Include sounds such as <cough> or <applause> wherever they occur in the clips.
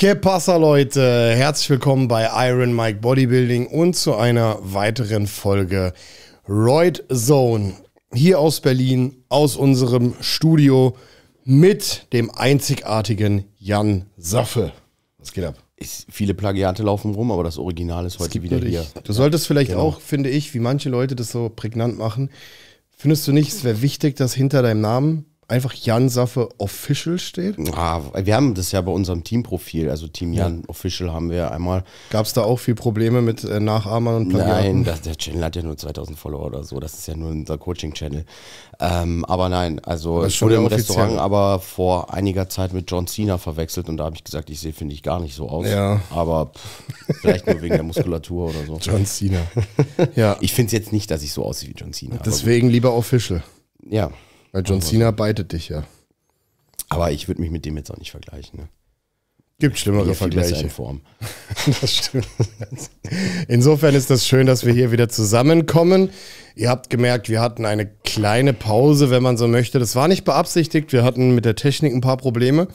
Que Leute? Herzlich willkommen bei Iron Mike Bodybuilding und zu einer weiteren Folge Roid Zone. Hier aus Berlin, aus unserem Studio mit dem einzigartigen Jan Saffe. Was geht ab? Ist, viele Plagiate laufen rum, aber das Original ist heute wieder hier. Du solltest vielleicht genau. auch, finde ich, wie manche Leute das so prägnant machen, findest du nicht, es wäre wichtig, dass hinter deinem Namen einfach Jan Saffe Official steht? Ah, wir haben das ja bei unserem Teamprofil, also Team Jan ja. Official haben wir einmal. Gab es da auch viel Probleme mit äh, Nachahmern und Plagiaten? Nein, das, der Channel hat ja nur 2000 Follower oder so, das ist ja nur unser Coaching-Channel. Ähm, aber nein, also ich wurde im offiziell. Restaurant aber vor einiger Zeit mit John Cena verwechselt und da habe ich gesagt, ich sehe, finde ich, gar nicht so aus. Ja. Aber pff, vielleicht nur wegen der Muskulatur oder so. <laughs> John Cena. ja. Ich finde es jetzt nicht, dass ich so aussehe wie John Cena. Deswegen lieber Official. Ja. Weil John Cena beitet dich ja. Aber ich würde mich mit dem jetzt auch nicht vergleichen. Ne? Gibt schlimmere Vergleiche. In Form. <laughs> das stimmt. Insofern ist das schön, dass wir hier wieder zusammenkommen. Ihr habt gemerkt, wir hatten eine kleine Pause, wenn man so möchte. Das war nicht beabsichtigt. Wir hatten mit der Technik ein paar Probleme.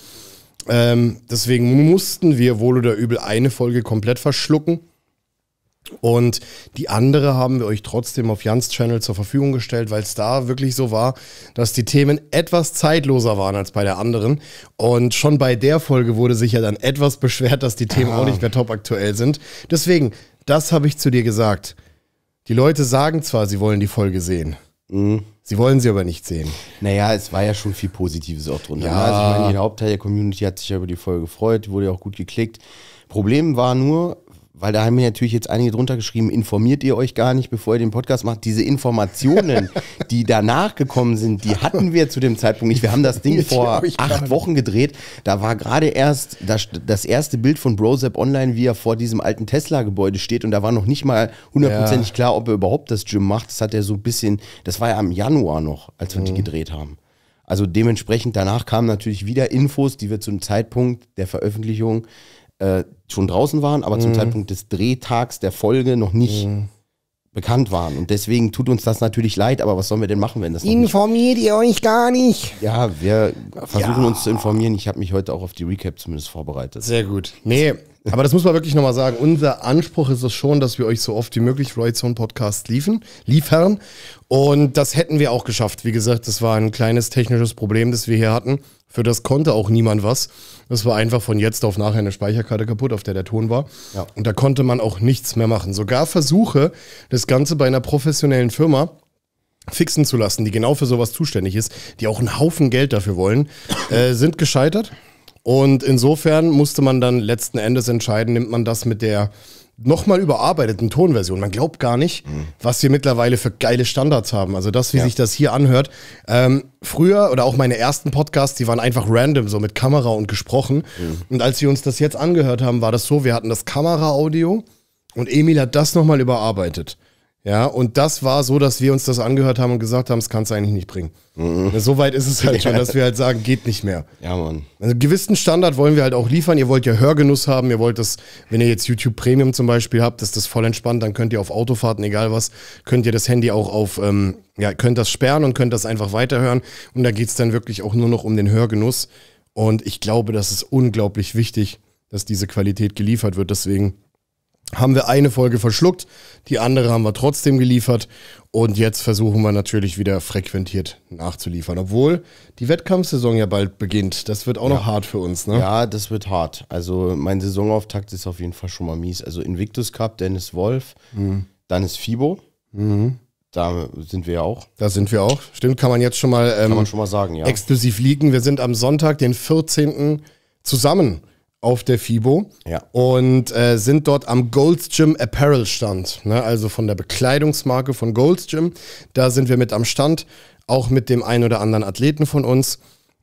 Ähm, deswegen mussten wir wohl oder übel eine Folge komplett verschlucken. Und die andere haben wir euch trotzdem auf Jans Channel zur Verfügung gestellt, weil es da wirklich so war, dass die Themen etwas zeitloser waren als bei der anderen. Und schon bei der Folge wurde sich ja dann etwas beschwert, dass die Themen ah. auch nicht mehr top aktuell sind. Deswegen, das habe ich zu dir gesagt. Die Leute sagen zwar, sie wollen die Folge sehen. Mhm. Sie wollen sie aber nicht sehen. Naja, es war ja schon viel Positives auch drunter. Ne? Ja. Also ich meine, der Hauptteil der Community hat sich ja über die Folge gefreut, wurde ja auch gut geklickt. Problem war nur, weil da haben mir natürlich jetzt einige drunter geschrieben, informiert ihr euch gar nicht, bevor ihr den Podcast macht. Diese Informationen, <laughs> die danach gekommen sind, die hatten wir zu dem Zeitpunkt nicht. Wir haben das Ding vor acht Wochen gedreht. Da war gerade erst das, das erste Bild von Brozap online, wie er vor diesem alten Tesla-Gebäude steht. Und da war noch nicht mal hundertprozentig ja. klar, ob er überhaupt das Gym macht. Das hat er so ein bisschen, das war ja im Januar noch, als wir mhm. die gedreht haben. Also dementsprechend danach kamen natürlich wieder Infos, die wir zum Zeitpunkt der Veröffentlichung äh, schon draußen waren, aber mhm. zum Zeitpunkt des Drehtags der Folge noch nicht mhm. bekannt waren. Und deswegen tut uns das natürlich leid, aber was sollen wir denn machen, wenn das noch Informiert ihr euch gar nicht? Ja, wir versuchen ja. uns zu informieren. Ich habe mich heute auch auf die Recap zumindest vorbereitet. Sehr gut. Nee, aber das muss man wirklich nochmal sagen. Unser Anspruch ist es schon, dass wir euch so oft wie möglich Roy Zone Podcast liefern, liefern. Und das hätten wir auch geschafft. Wie gesagt, das war ein kleines technisches Problem, das wir hier hatten. Für das konnte auch niemand was. Das war einfach von jetzt auf nachher eine Speicherkarte kaputt, auf der der Ton war. Ja. Und da konnte man auch nichts mehr machen. Sogar Versuche, das Ganze bei einer professionellen Firma fixen zu lassen, die genau für sowas zuständig ist, die auch einen Haufen Geld dafür wollen, äh, sind gescheitert. Und insofern musste man dann letzten Endes entscheiden, nimmt man das mit der nochmal überarbeiteten Tonversion. Man glaubt gar nicht, mhm. was wir mittlerweile für geile Standards haben. Also das, wie ja. sich das hier anhört. Ähm, früher oder auch meine ersten Podcasts, die waren einfach random, so mit Kamera und gesprochen. Mhm. Und als wir uns das jetzt angehört haben, war das so, wir hatten das Kamera-Audio und Emil hat das nochmal überarbeitet. Ja, und das war so, dass wir uns das angehört haben und gesagt haben, das kannst du eigentlich nicht bringen. Mhm. So weit ist es halt schon, dass wir halt sagen, geht nicht mehr. Ja, Mann. Also einen gewissen Standard wollen wir halt auch liefern. Ihr wollt ja Hörgenuss haben, ihr wollt das, wenn ihr jetzt YouTube Premium zum Beispiel habt, ist das voll entspannt, dann könnt ihr auf Autofahrten, egal was, könnt ihr das Handy auch auf, ähm, ja, könnt das sperren und könnt das einfach weiterhören. Und da geht's dann wirklich auch nur noch um den Hörgenuss. Und ich glaube, das ist unglaublich wichtig, dass diese Qualität geliefert wird. Deswegen haben wir eine Folge verschluckt, die andere haben wir trotzdem geliefert und jetzt versuchen wir natürlich wieder frequentiert nachzuliefern, obwohl die Wettkampfsaison ja bald beginnt. Das wird auch ja. noch hart für uns, ne? Ja, das wird hart. Also mein Saisonauftakt ist auf jeden Fall schon mal mies. Also Invictus Cup, Dennis Wolf, mhm. dann ist FIBO. Mhm. Da sind wir ja auch. Da sind wir auch. Stimmt, kann man jetzt schon mal, ähm, kann man schon mal sagen, ja. exklusiv liegen. Wir sind am Sonntag, den 14. zusammen auf der FIBO ja. und äh, sind dort am Gold's Gym Apparel Stand, ne? also von der Bekleidungsmarke von Gold's Gym. Da sind wir mit am Stand, auch mit dem einen oder anderen Athleten von uns.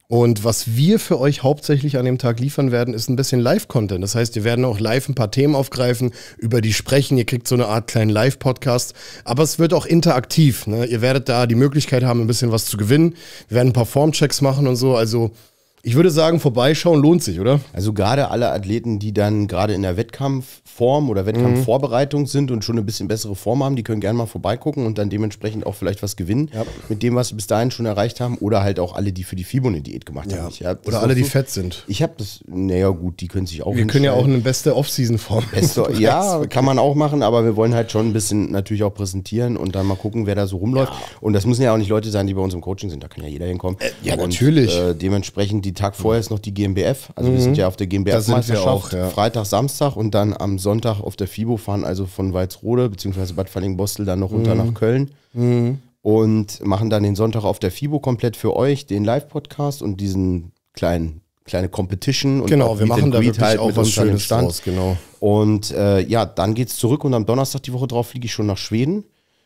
Und was wir für euch hauptsächlich an dem Tag liefern werden, ist ein bisschen Live-Content. Das heißt, wir werden auch live ein paar Themen aufgreifen, über die sprechen. Ihr kriegt so eine Art kleinen Live-Podcast. Aber es wird auch interaktiv. Ne? Ihr werdet da die Möglichkeit haben, ein bisschen was zu gewinnen. Wir werden ein paar Formchecks machen und so. Also ich würde sagen, vorbeischauen lohnt sich, oder? Also gerade alle Athleten, die dann gerade in der Wettkampfform oder Wettkampfvorbereitung sind und schon eine bisschen bessere Form haben, die können gerne mal vorbeigucken und dann dementsprechend auch vielleicht was gewinnen ja. mit dem, was sie bis dahin schon erreicht haben. Oder halt auch alle, die für die Fibo eine Diät gemacht ja. haben. Hab oder alle, die fett sind. Ich habe das, naja gut, die können sich auch Wir können ja auch eine beste Off-Season-Form. <laughs> Ja, kann man auch machen, aber wir wollen halt schon ein bisschen natürlich auch präsentieren und dann mal gucken, wer da so rumläuft. Ja. Und das müssen ja auch nicht Leute sein, die bei uns im Coaching sind. Da kann ja jeder hinkommen. Äh, ja, und, natürlich. Äh, dementsprechend die Tag vorher ist noch die GmbF. Also mhm. wir sind mhm. ja auf der GmbF-Meisterschaft. Ja. Freitag, Samstag und dann am Sonntag auf der FIBO fahren also von Walzrode bzw. Bad falling dann noch runter mhm. nach Köln. Mhm. Und machen dann den Sonntag auf der FIBO komplett für euch, den Live-Podcast und diesen kleinen kleine Competition und genau, wir machen da wirklich halt auch was Schönes Stand. Draus, genau. Und äh, ja, dann geht's zurück und am Donnerstag die Woche drauf fliege ich schon nach Schweden.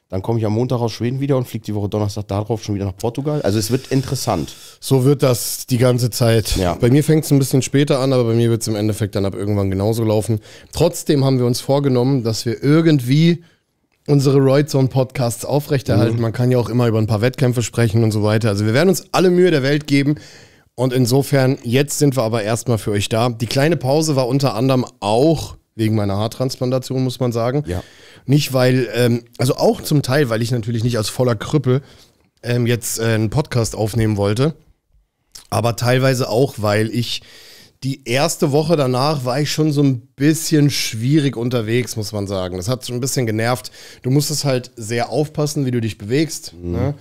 Dann komme ich am Montag aus Schweden wieder und fliege die Woche Donnerstag darauf schon wieder nach Portugal. Also es wird interessant. So wird das die ganze Zeit. Ja. Bei mir fängt es ein bisschen später an, aber bei mir wird es im Endeffekt dann ab irgendwann genauso laufen. Trotzdem haben wir uns vorgenommen, dass wir irgendwie unsere Roy Podcasts aufrechterhalten. Mhm. Man kann ja auch immer über ein paar Wettkämpfe sprechen und so weiter. Also wir werden uns alle Mühe der Welt geben. Und insofern, jetzt sind wir aber erstmal für euch da. Die kleine Pause war unter anderem auch wegen meiner Haartransplantation, muss man sagen. Ja. Nicht, weil, ähm, also auch zum Teil, weil ich natürlich nicht als voller Krüppel ähm, jetzt äh, einen Podcast aufnehmen wollte, aber teilweise auch, weil ich die erste Woche danach war ich schon so ein bisschen schwierig unterwegs, muss man sagen. Das hat schon ein bisschen genervt. Du musstest halt sehr aufpassen, wie du dich bewegst. Mhm. Ne?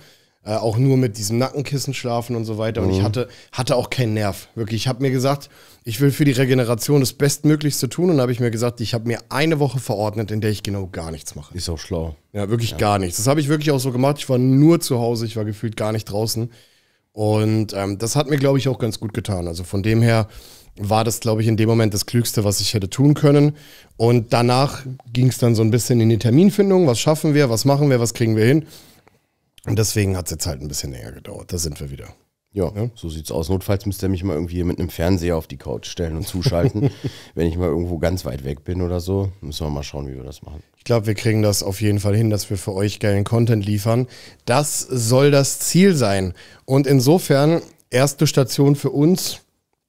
äh, auch nur mit diesem Nackenkissen schlafen und so weiter. Mhm. Und ich mhm. hatte, hatte auch keinen Nerv. Wirklich, ich habe mir gesagt, ich will für die Regeneration das Bestmöglichste tun. Und habe ich mir gesagt, ich habe mir eine Woche verordnet, in der ich genau gar nichts mache. Ist auch schlau. Ja, wirklich ja. gar nichts. Das habe ich wirklich auch so gemacht. Ich war nur zu Hause, ich war gefühlt gar nicht draußen. Und ähm, das hat mir, glaube ich, auch ganz gut getan. Also von dem her war das, glaube ich, in dem Moment das Klügste, was ich hätte tun können. Und danach ging es dann so ein bisschen in die Terminfindung. Was schaffen wir? Was machen wir? Was kriegen wir hin? Und deswegen hat es jetzt halt ein bisschen länger gedauert. Da sind wir wieder. Ja, ja, so sieht's aus. Notfalls müsst ihr mich mal irgendwie mit einem Fernseher auf die Couch stellen und zuschalten, <laughs> wenn ich mal irgendwo ganz weit weg bin oder so. Müssen wir mal schauen, wie wir das machen. Ich glaube, wir kriegen das auf jeden Fall hin, dass wir für euch geilen Content liefern. Das soll das Ziel sein. Und insofern, erste Station für uns.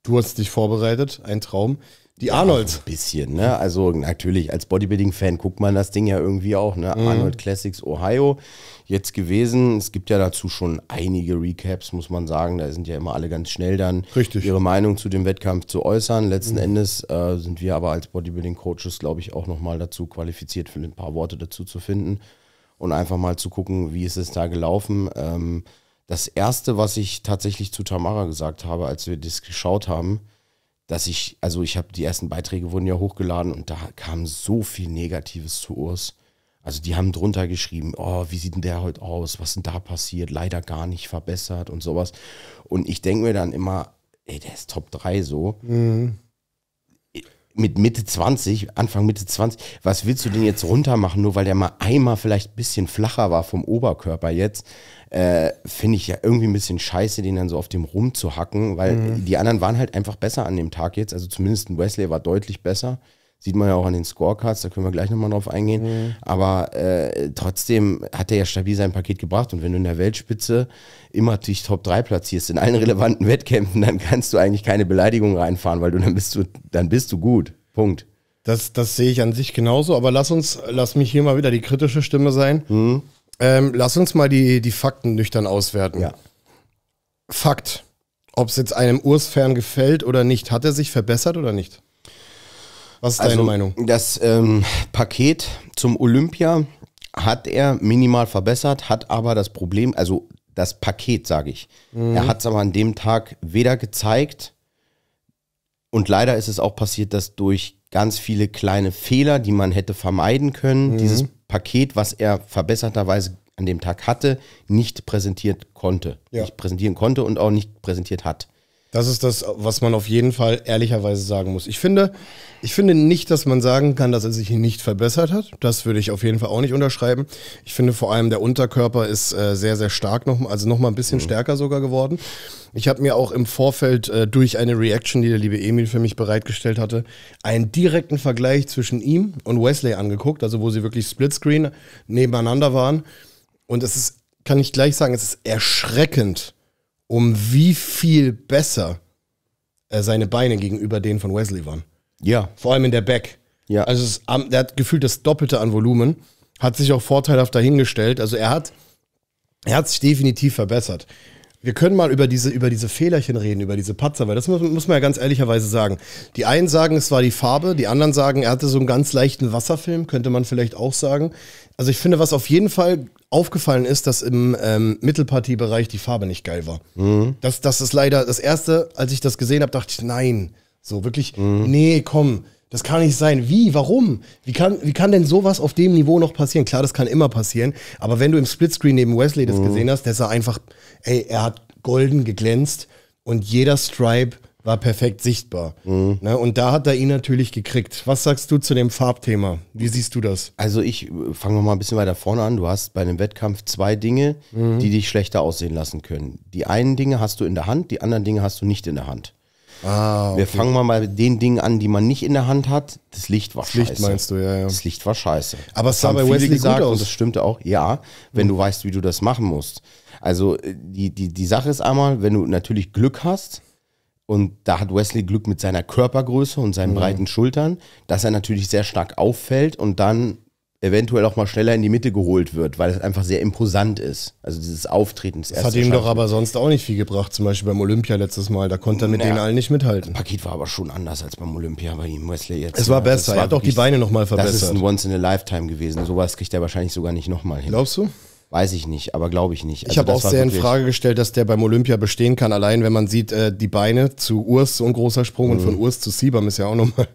Du hast dich vorbereitet, ein Traum. Die Arnolds. Ja, ein bisschen, ne? Also natürlich, als Bodybuilding-Fan guckt man das Ding ja irgendwie auch, ne? Mhm. Arnold Classics Ohio jetzt gewesen. Es gibt ja dazu schon einige Recaps, muss man sagen. Da sind ja immer alle ganz schnell dann, Richtig. ihre Meinung zu dem Wettkampf zu äußern. Letzten mhm. Endes äh, sind wir aber als Bodybuilding-Coaches, glaube ich, auch nochmal dazu qualifiziert, für ein paar Worte dazu zu finden und einfach mal zu gucken, wie ist es da gelaufen. Ähm, das Erste, was ich tatsächlich zu Tamara gesagt habe, als wir das geschaut haben, dass ich, also ich habe die ersten Beiträge wurden ja hochgeladen und da kam so viel Negatives zu Urs. Also die haben drunter geschrieben, oh, wie sieht denn der heute aus? Was denn da passiert? Leider gar nicht verbessert und sowas. Und ich denke mir dann immer, ey, der ist Top 3 so. Mhm mit Mitte 20, Anfang Mitte 20, was willst du denn jetzt runter machen, nur weil der mal einmal vielleicht ein bisschen flacher war vom Oberkörper jetzt, äh, finde ich ja irgendwie ein bisschen scheiße, den dann so auf dem rumzuhacken, weil mhm. die anderen waren halt einfach besser an dem Tag jetzt, also zumindest Wesley war deutlich besser. Sieht man ja auch an den Scorecards, da können wir gleich nochmal drauf eingehen. Mhm. Aber äh, trotzdem hat er ja stabil sein Paket gebracht. Und wenn du in der Weltspitze immer dich Top 3 platzierst in allen relevanten Wettkämpfen, dann kannst du eigentlich keine Beleidigung reinfahren, weil du dann bist du, dann bist du gut. Punkt. Das, das sehe ich an sich genauso, aber lass uns, lass mich hier mal wieder die kritische Stimme sein. Mhm. Ähm, lass uns mal die, die Fakten nüchtern auswerten. Ja. Fakt. Ob es jetzt einem Urs Fern gefällt oder nicht, hat er sich verbessert oder nicht? Was ist also, deine Meinung? Das ähm, Paket zum Olympia hat er minimal verbessert, hat aber das Problem, also das Paket, sage ich. Mhm. Er hat es aber an dem Tag weder gezeigt und leider ist es auch passiert, dass durch ganz viele kleine Fehler, die man hätte vermeiden können, mhm. dieses Paket, was er verbesserterweise an dem Tag hatte, nicht präsentiert konnte. Ja. Nicht präsentieren konnte und auch nicht präsentiert hat. Das ist das, was man auf jeden Fall ehrlicherweise sagen muss. Ich finde, ich finde nicht, dass man sagen kann, dass er sich nicht verbessert hat. Das würde ich auf jeden Fall auch nicht unterschreiben. Ich finde vor allem der Unterkörper ist äh, sehr, sehr stark noch, also nochmal ein bisschen mhm. stärker sogar geworden. Ich habe mir auch im Vorfeld äh, durch eine Reaction, die der liebe Emil für mich bereitgestellt hatte, einen direkten Vergleich zwischen ihm und Wesley angeguckt, also wo sie wirklich Splitscreen nebeneinander waren. Und es ist, kann ich gleich sagen, es ist erschreckend, um wie viel besser äh, seine Beine gegenüber denen von Wesley waren. Ja. Vor allem in der Back. Ja. Also es, er hat gefühlt das Doppelte an Volumen, hat sich auch vorteilhaft dahingestellt. Also er hat, er hat sich definitiv verbessert. Wir können mal über diese, über diese Fehlerchen reden, über diese Patzer, weil das muss, muss man ja ganz ehrlicherweise sagen. Die einen sagen, es war die Farbe, die anderen sagen, er hatte so einen ganz leichten Wasserfilm, könnte man vielleicht auch sagen. Also ich finde, was auf jeden Fall aufgefallen ist, dass im ähm, Mittelpartiebereich die Farbe nicht geil war. Mhm. Das, das ist leider das Erste, als ich das gesehen habe, dachte ich, nein, so wirklich, mhm. nee, komm, das kann nicht sein. Wie? Warum? Wie kann, wie kann denn sowas auf dem Niveau noch passieren? Klar, das kann immer passieren, aber wenn du im Splitscreen neben Wesley das mhm. gesehen hast, der sah einfach, ey, er hat golden geglänzt und jeder Stripe war perfekt sichtbar. Mhm. Ne? Und da hat er ihn natürlich gekriegt. Was sagst du zu dem Farbthema? Wie siehst du das? Also ich äh, fange mal ein bisschen weiter vorne an. Du hast bei einem Wettkampf zwei Dinge, mhm. die dich schlechter aussehen lassen können. Die einen Dinge hast du in der Hand, die anderen Dinge hast du nicht in der Hand. Ah, okay. Wir fangen mal mit den Dingen an, die man nicht in der Hand hat. Das Licht war das scheiße. Licht meinst du, ja, ja. Das Licht war scheiße. Aber es sah bei Wesley gesagt, gut aus. Und das stimmte auch, ja, wenn mhm. du weißt, wie du das machen musst. Also äh, die, die, die Sache ist einmal, wenn du natürlich Glück hast, und da hat Wesley Glück mit seiner Körpergröße und seinen mhm. breiten Schultern, dass er natürlich sehr stark auffällt und dann eventuell auch mal schneller in die Mitte geholt wird, weil es einfach sehr imposant ist. Also dieses Auftreten. Das, das hat ihm doch aber sonst auch nicht viel gebracht, zum Beispiel beim Olympia letztes Mal. Da konnte er mit naja, denen allen nicht mithalten. Das Paket war aber schon anders als beim Olympia bei ihm, Wesley jetzt. Es war besser, er hat auch die Beine nochmal verbessert. Das ist ein Once in a Lifetime gewesen. Sowas kriegt er wahrscheinlich sogar nicht nochmal hin. Glaubst du? Weiß ich nicht, aber glaube ich nicht. Also ich habe auch sehr in Frage gestellt, dass der beim Olympia bestehen kann. Allein wenn man sieht, äh, die Beine zu Urs so ein großer Sprung mhm. und von Urs zu Siebam ist ja auch nochmal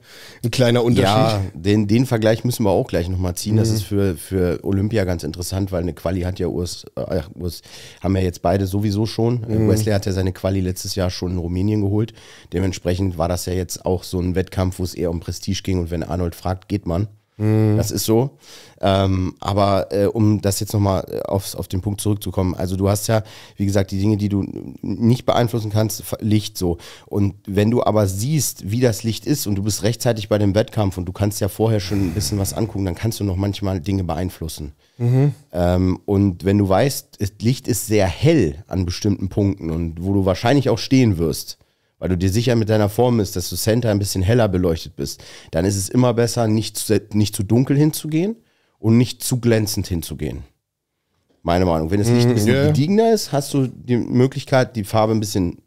ein kleiner Unterschied. Ja, den, den Vergleich müssen wir auch gleich nochmal ziehen. Mhm. Das ist für, für Olympia ganz interessant, weil eine Quali hat ja Urs, äh, Urs haben ja jetzt beide sowieso schon. Äh, mhm. Wesley hat ja seine Quali letztes Jahr schon in Rumänien geholt. Dementsprechend war das ja jetzt auch so ein Wettkampf, wo es eher um Prestige ging. Und wenn Arnold fragt, geht man. Mhm. Das ist so. Ähm, aber äh, um das jetzt nochmal äh, aufs, auf den Punkt zurückzukommen, also du hast ja, wie gesagt, die Dinge, die du nicht beeinflussen kannst, Licht so. Und wenn du aber siehst, wie das Licht ist und du bist rechtzeitig bei dem Wettkampf und du kannst ja vorher schon ein bisschen was angucken, dann kannst du noch manchmal Dinge beeinflussen. Mhm. Ähm, und wenn du weißt, Licht ist sehr hell an bestimmten Punkten und wo du wahrscheinlich auch stehen wirst, weil du dir sicher mit deiner Form bist, dass du Center ein bisschen heller beleuchtet bist, dann ist es immer besser, nicht zu, nicht zu dunkel hinzugehen und nicht zu glänzend hinzugehen. Meine Meinung. Wenn es nicht mm, hm, ein bisschen gediegener ist, hast du die Möglichkeit, die Farbe ein bisschen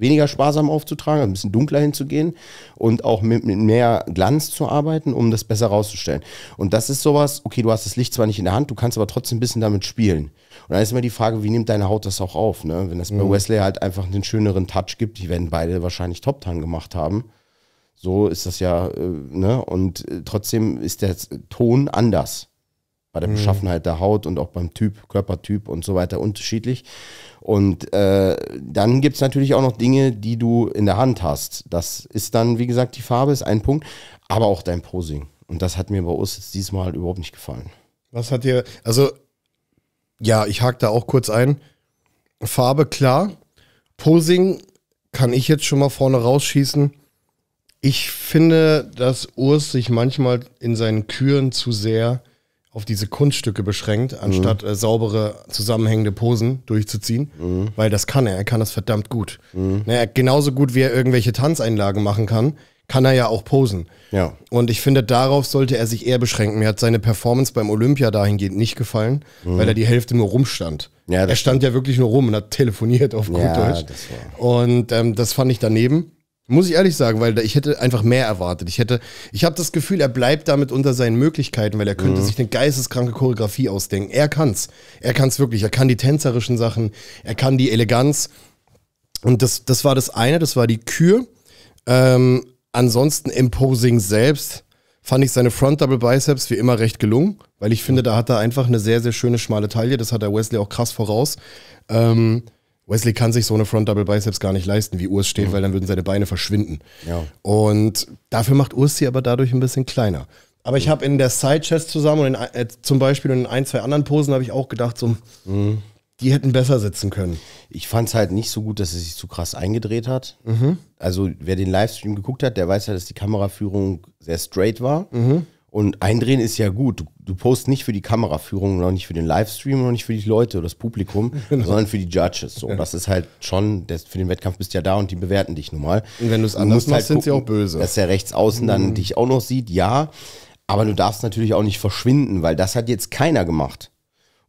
weniger sparsam aufzutragen, ein bisschen dunkler hinzugehen und auch mit, mit, mehr Glanz zu arbeiten, um das besser rauszustellen. Und das ist sowas, okay, du hast das Licht zwar nicht in der Hand, du kannst aber trotzdem ein bisschen damit spielen. Und dann ist immer die Frage, wie nimmt deine Haut das auch auf? Ne? Wenn das mhm. bei Wesley halt einfach einen schöneren Touch gibt, die werden beide wahrscheinlich Top Tan gemacht haben. So ist das ja, äh, ne? Und äh, trotzdem ist der Ton anders bei der mhm. Beschaffenheit der Haut und auch beim Typ, Körpertyp und so weiter unterschiedlich. Und äh, dann gibt es natürlich auch noch Dinge, die du in der Hand hast. Das ist dann, wie gesagt, die Farbe ist ein Punkt, aber auch dein Posing. Und das hat mir bei uns jetzt diesmal überhaupt nicht gefallen. Was hat dir, also ja, ich hake da auch kurz ein. Farbe klar, Posing kann ich jetzt schon mal vorne rausschießen. Ich finde, dass Urs sich manchmal in seinen Küren zu sehr auf diese Kunststücke beschränkt, anstatt mhm. äh, saubere, zusammenhängende Posen durchzuziehen. Mhm. Weil das kann er, er kann das verdammt gut. Mhm. Naja, genauso gut wie er irgendwelche Tanzeinlagen machen kann, kann er ja auch posen. Ja. Und ich finde, darauf sollte er sich eher beschränken. Mir hat seine Performance beim Olympia dahingehend nicht gefallen, mhm. weil er die Hälfte nur rumstand. Ja, er stand ja wirklich nur rum und hat telefoniert auf gut ja, Deutsch. Und ähm, das fand ich daneben. Muss ich ehrlich sagen, weil ich hätte einfach mehr erwartet. Ich hätte, ich habe das Gefühl, er bleibt damit unter seinen Möglichkeiten, weil er könnte mhm. sich eine geisteskranke Choreografie ausdenken. Er kann's. Er kann's wirklich. Er kann die tänzerischen Sachen, er kann die Eleganz. Und das, das war das eine, das war die Kür. Ähm, ansonsten Imposing selbst fand ich seine Front Double Biceps wie immer recht gelungen, weil ich finde, da hat er einfach eine sehr, sehr schöne schmale Taille. Das hat der Wesley auch krass voraus. Ähm, Wesley kann sich so eine Front Double Biceps gar nicht leisten, wie Urs steht, mhm. weil dann würden seine Beine verschwinden. Ja. Und dafür macht Urs sie aber dadurch ein bisschen kleiner. Aber ich habe in der Side Chest zusammen und in, äh, zum Beispiel in ein, zwei anderen Posen habe ich auch gedacht, so, mhm. die hätten besser sitzen können. Ich fand es halt nicht so gut, dass es sich zu krass eingedreht hat. Mhm. Also, wer den Livestream geguckt hat, der weiß ja, dass die Kameraführung sehr straight war. Mhm. Und eindrehen ist ja gut. Du, du postest nicht für die Kameraführung, noch nicht für den Livestream, noch nicht für die Leute oder das Publikum, <laughs> genau. sondern für die Judges. So, ja. das ist halt schon, das, für den Wettkampf bist du ja da und die bewerten dich nun mal. Und wenn du es anders halt machst, halt sind sie auch böse. Dass der rechts außen mhm. dann dich auch noch sieht, ja. Aber du darfst natürlich auch nicht verschwinden, weil das hat jetzt keiner gemacht.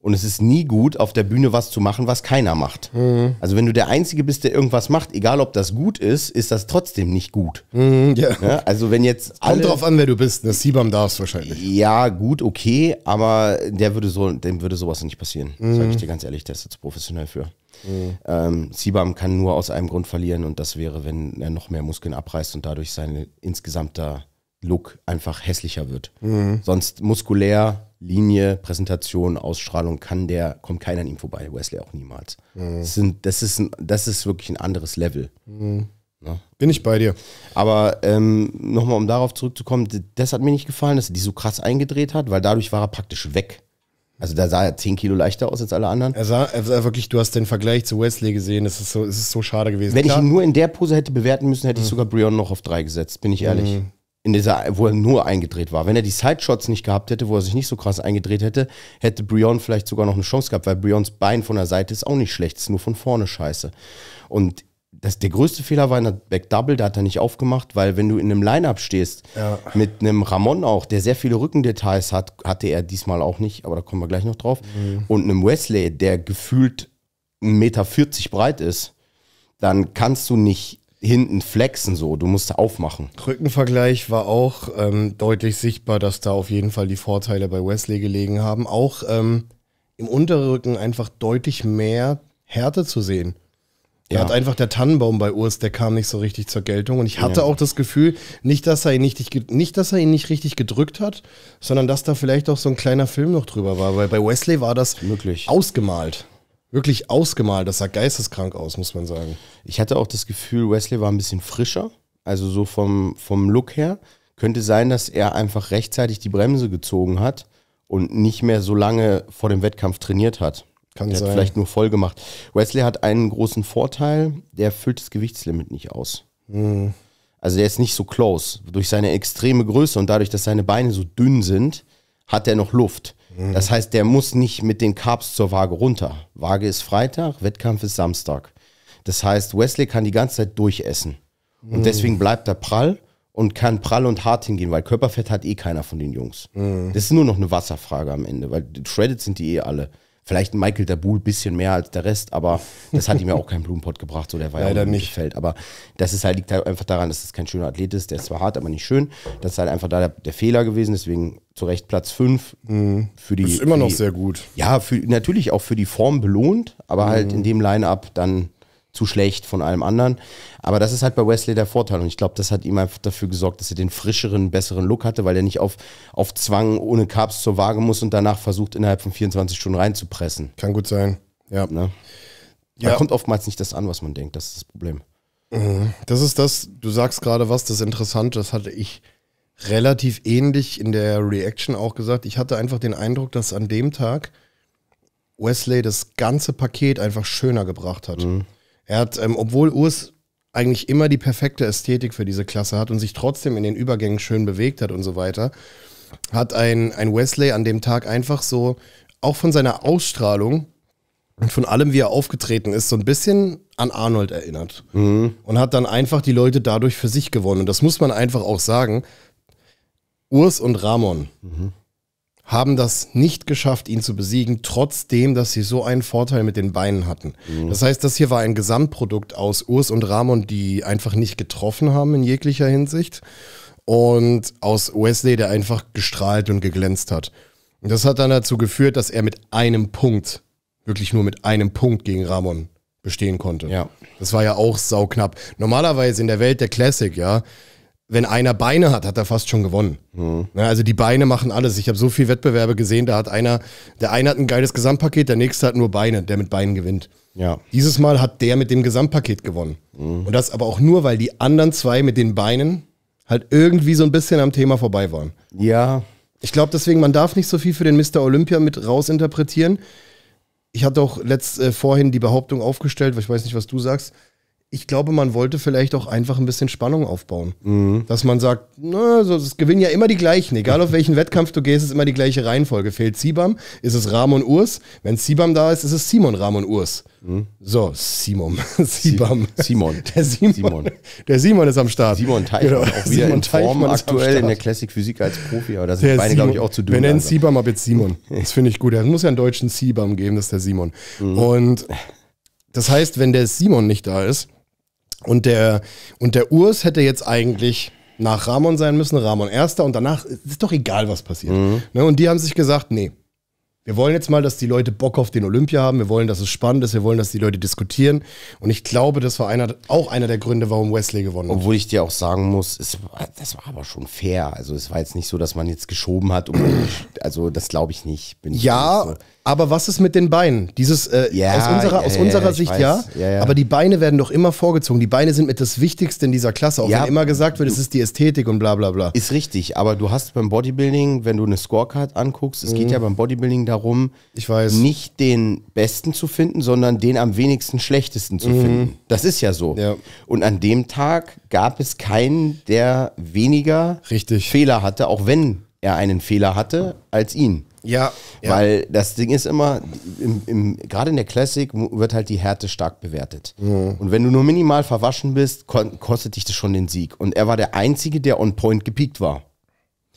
Und es ist nie gut, auf der Bühne was zu machen, was keiner macht. Mhm. Also wenn du der Einzige bist, der irgendwas macht, egal ob das gut ist, ist das trotzdem nicht gut. Mhm, ja. Ja, also wenn jetzt alle, Kommt drauf an, wer du bist. Das ne? Siebam darfst wahrscheinlich. Ja, gut, okay, aber der würde so, dem würde sowas nicht passieren. Mhm. Sage ich dir ganz ehrlich, der ist jetzt professionell für. Mhm. Ähm, Siebam kann nur aus einem Grund verlieren und das wäre, wenn er noch mehr Muskeln abreißt und dadurch sein insgesamter Look einfach hässlicher wird. Mhm. Sonst muskulär, Linie, Präsentation, Ausstrahlung kann der, kommt keiner an ihm vorbei, Wesley auch niemals. Mhm. Das, sind, das, ist ein, das ist wirklich ein anderes Level. Mhm. Ne? Ja. Bin ich bei dir. Aber ähm, nochmal, um darauf zurückzukommen, das hat mir nicht gefallen, dass er die so krass eingedreht hat, weil dadurch war er praktisch weg. Also da sah er 10 Kilo leichter aus als alle anderen. Er sah, er sah wirklich, du hast den Vergleich zu Wesley gesehen, das ist so, es ist so schade gewesen. Wenn Klar. ich ihn nur in der Pose hätte bewerten müssen, hätte mhm. ich sogar Brion noch auf 3 gesetzt, bin ich ehrlich. Mhm in dieser, wo er nur eingedreht war. Wenn er die Sideshots nicht gehabt hätte, wo er sich nicht so krass eingedreht hätte, hätte Brion vielleicht sogar noch eine Chance gehabt, weil Brions Bein von der Seite ist auch nicht schlecht, ist nur von vorne scheiße. Und das, der größte Fehler war in der Backdouble, da hat er nicht aufgemacht, weil wenn du in einem Line-Up stehst, ja. mit einem Ramon auch, der sehr viele Rückendetails hat, hatte er diesmal auch nicht, aber da kommen wir gleich noch drauf, mhm. und einem Wesley, der gefühlt 1,40 Meter breit ist, dann kannst du nicht hinten flexen, so. Du musst aufmachen. Rückenvergleich war auch ähm, deutlich sichtbar, dass da auf jeden Fall die Vorteile bei Wesley gelegen haben. Auch ähm, im Unterrücken einfach deutlich mehr Härte zu sehen. Ja. hat einfach der Tannenbaum bei Urs, der kam nicht so richtig zur Geltung. Und ich hatte ja. auch das Gefühl, nicht dass, er ihn nicht, nicht, dass er ihn nicht richtig gedrückt hat, sondern dass da vielleicht auch so ein kleiner Film noch drüber war. Weil bei Wesley war das möglich ausgemalt wirklich ausgemalt. Das sah geisteskrank aus, muss man sagen. Ich hatte auch das Gefühl, Wesley war ein bisschen frischer. Also so vom, vom Look her. Könnte sein, dass er einfach rechtzeitig die Bremse gezogen hat und nicht mehr so lange vor dem Wettkampf trainiert hat. Kann der sein. Hat vielleicht nur voll gemacht. Wesley hat einen großen Vorteil, der füllt das Gewichtslimit nicht aus. Mhm. Also der ist nicht so close. Durch seine extreme Größe und dadurch, dass seine Beine so dünn sind, hat er noch Luft. Mhm. Das heißt, der muss nicht mit den Carbs zur Waage runter. Waage ist Freitag, Wettkampf ist Samstag. Das heißt, Wesley kann die ganze Zeit durchessen. Mhm. Und deswegen bleibt er prall und kann prall und hart hingehen, weil Körperfett hat eh keiner von den Jungs. Mhm. Das ist nur noch eine Wasserfrage am Ende, weil shredded sind die eh alle. Vielleicht Michael Dabul ein bisschen mehr als der Rest, aber <laughs> das hat ihm ja auch keinen Blumenpott gebracht, so der war Leider ja nicht gefällt. Aber das ist halt, liegt halt einfach daran, dass das kein schöner Athlet ist, der ist zwar hart, aber nicht schön. Das ist halt einfach da der, der Fehler gewesen, deswegen zu Recht Platz 5 mhm. für die. Ist immer noch die, sehr gut. Ja, für, natürlich auch für die Form belohnt, aber halt mhm. halt in dem Line-Up dann zu schlecht von allem anderen. Aber das ist halt bei Wesley der Vorteil. Und ich glaube, das hat ihm einfach dafür gesorgt, dass er den frischeren, besseren Look hatte, weil er nicht auf, auf Zwang ohne Carbs zur Waage muss und danach versucht, innerhalb von 24 Stunden reinzupressen. Kann gut sein. Ja. Ne? ja. Da kommt oftmals nicht das an, was man denkt. Das ist das Problem. Mhm. Das ist das, du sagst gerade was, das Interessante, das hatte ich relativ ähnlich in der Reaction auch gesagt. Ich hatte einfach den Eindruck, dass an dem Tag Wesley das ganze Paket einfach schöner gebracht hat. Mhm. Er hat, ähm, obwohl Urs eigentlich immer die perfekte Ästhetik für diese Klasse hat und sich trotzdem in den Übergängen schön bewegt hat und so weiter, hat ein, ein Wesley an dem Tag einfach so, auch von seiner Ausstrahlung und von allem, wie er aufgetreten ist, so ein bisschen an Arnold erinnert. Mhm. Und hat dann einfach die Leute dadurch für sich gewonnen. Und das muss man einfach auch sagen. Urs und Ramon mhm. haben das nicht geschafft, ihn zu besiegen, trotzdem, dass sie so einen Vorteil mit den Beinen hatten. Mhm. Das heißt, das hier war ein Gesamtprodukt aus Urs und Ramon, die einfach nicht getroffen haben in jeglicher Hinsicht. Und aus Wesley, der einfach gestrahlt und geglänzt hat. Und das hat dann dazu geführt, dass er mit einem Punkt, wirklich nur mit einem Punkt gegen Ramon bestehen konnte. Ja. Das war ja auch sauknapp. Normalerweise in der Welt der Classic, ja, wenn einer Beine hat, hat er fast schon gewonnen. Mhm. Also die Beine machen alles. Ich habe so viele Wettbewerbe gesehen, da hat einer, der eine hat ein geiles Gesamtpaket, der nächste hat nur Beine, der mit Beinen gewinnt. Ja. Dieses Mal hat der mit dem Gesamtpaket gewonnen. Mhm. Und das aber auch nur, weil die anderen zwei mit den Beinen halt irgendwie so ein bisschen am Thema vorbei waren. Ja. Ich glaube deswegen, man darf nicht so viel für den Mr. Olympia mit rausinterpretieren. Ich hatte auch letzt äh, vorhin die Behauptung aufgestellt, weil ich weiß nicht, was du sagst, ich glaube, man wollte vielleicht auch einfach ein bisschen Spannung aufbauen. Mhm. Dass man sagt, na, so, es gewinnen ja immer die gleichen. Egal auf welchen Wettkampf du gehst, ist immer die gleiche Reihenfolge. Fehlt Sibam, ist es Ramon Urs. Wenn Sibam da ist, ist es Simon Ramon Urs. Mhm. So, Simon. <laughs> Sibam. Simon. <laughs> Der Simon. Simon. Der Simon ist am Start. Simon Teichmann, genau. auch wieder Simon in Form Teichmann aktuell in der Classic Physik als Profi. Aber da sind der beide, glaube ich, auch zu dünn. Wir nennen also. Sibam ab jetzt Simon. <laughs> Das finde ich gut. Es muss ja einen deutschen Sibam geben, das ist der Simon. Mhm. Und das heißt, wenn der Simon nicht da ist, und der, und der Urs hätte jetzt eigentlich nach Ramon sein müssen, Ramon Erster und danach ist doch egal, was passiert. Mhm. Ne, und die haben sich gesagt, nee, wir wollen jetzt mal, dass die Leute Bock auf den Olympia haben, wir wollen, dass es spannend ist, wir wollen, dass die Leute diskutieren. Und ich glaube, das war einer, auch einer der Gründe, warum Wesley gewonnen hat. Obwohl ich dir auch sagen muss, es, das war aber schon fair. Also es war jetzt nicht so, dass man jetzt geschoben hat. Um, also das glaube ich nicht. ja, nicht so. Aber was ist mit den Beinen? Dieses äh, ja, aus unserer, ja, aus unserer ja, Sicht ja, aber die Beine werden doch immer vorgezogen. Die Beine sind mit das Wichtigste in dieser Klasse, auch wenn immer gesagt wird, es ist die Ästhetik und bla bla bla. Ist richtig, aber du hast beim Bodybuilding, wenn du eine Scorecard anguckst, es mhm. geht ja beim Bodybuilding darum, nicht den Besten zu finden, sondern den am wenigsten schlechtesten zu mhm. finden. Das ist ja so. Und an dem Tag gab es keinen, der weniger richtig. Fehler hatte, auch wenn er einen Fehler hatte als ihn. Ja, ja. Weil das Ding ist immer, im, im, gerade in der Classic wird halt die Härte stark bewertet. Mhm. Und wenn du nur minimal verwaschen bist, kostet dich das schon den Sieg. Und er war der Einzige, der on point gepiekt war.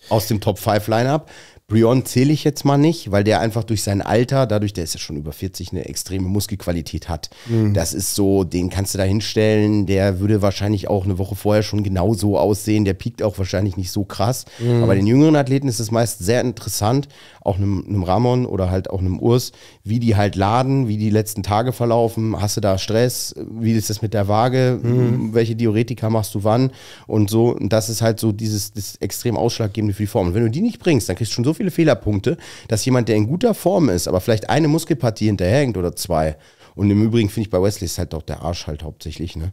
Aus dem Top 5 Lineup. Brion zähle ich jetzt mal nicht, weil der einfach durch sein Alter, dadurch, der ist ja schon über 40, eine extreme Muskelqualität hat. Mhm. Das ist so, den kannst du da hinstellen, der würde wahrscheinlich auch eine Woche vorher schon genauso aussehen, der piekt auch wahrscheinlich nicht so krass. Mhm. Aber den jüngeren Athleten ist es meist sehr interessant, auch einem, einem Ramon oder halt auch einem Urs, wie die halt laden, wie die letzten Tage verlaufen, hast du da Stress, wie ist das mit der Waage, mhm. welche Diuretika machst du wann und so. Und das ist halt so dieses das extrem Ausschlaggebende für die Form. Und wenn du die nicht bringst, dann kriegst du schon so viele Fehlerpunkte, dass jemand, der in guter Form ist, aber vielleicht eine Muskelpartie hinterherhängt oder zwei. Und im Übrigen finde ich bei Wesley ist halt doch der Arsch halt hauptsächlich, ne?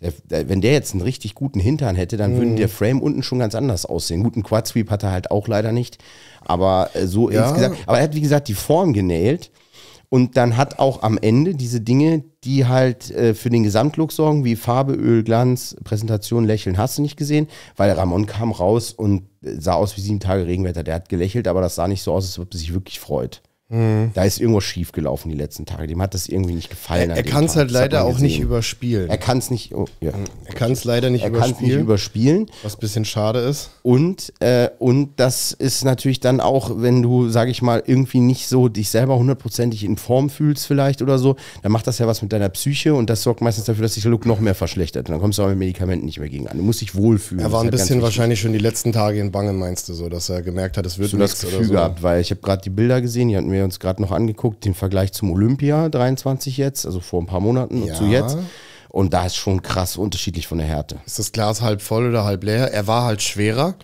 Der, der, wenn der jetzt einen richtig guten Hintern hätte, dann mhm. würde der Frame unten schon ganz anders aussehen. Guten Quad Sweep hat er halt auch leider nicht. Aber äh, so ja. insgesamt. Aber er hat, wie gesagt, die Form genäht. Und dann hat auch am Ende diese Dinge, die halt äh, für den Gesamtlook sorgen, wie Farbe, Öl, Glanz, Präsentation, Lächeln, hast du nicht gesehen, weil Ramon kam raus und äh, sah aus wie sieben Tage Regenwetter. Der hat gelächelt, aber das sah nicht so aus, als ob er sich wirklich freut. Hm. Da ist irgendwas schief gelaufen die letzten Tage. Dem hat das irgendwie nicht gefallen. Er, er kann es halt leider auch nicht überspielen. Er kann es nicht. Oh, ja. Mhm. Er kann es leider nicht, er überspielen, nicht überspielen. Was ein bisschen schade ist. Und, äh, und das ist natürlich dann auch, wenn du, sag ich mal, irgendwie nicht so dich selber hundertprozentig in Form fühlst, vielleicht oder so, dann macht das ja was mit deiner Psyche und das sorgt meistens dafür, dass sich der Look noch mehr verschlechtert. Und dann kommst du auch mit Medikamenten nicht mehr gegen an. Du musst dich wohlfühlen. Er war ein halt bisschen wahrscheinlich schon die letzten Tage in Bange, meinst du so, dass er gemerkt hat, es wird so nichts das Gefühl oder so. gehabt, weil ich habe gerade die Bilder gesehen, die hatten mir wir uns gerade noch angeguckt, den Vergleich zum Olympia 23 jetzt, also vor ein paar Monaten ja. zu jetzt. Und da ist schon krass unterschiedlich von der Härte. Ist das Glas halb voll oder halb leer? Er war halt schwerer.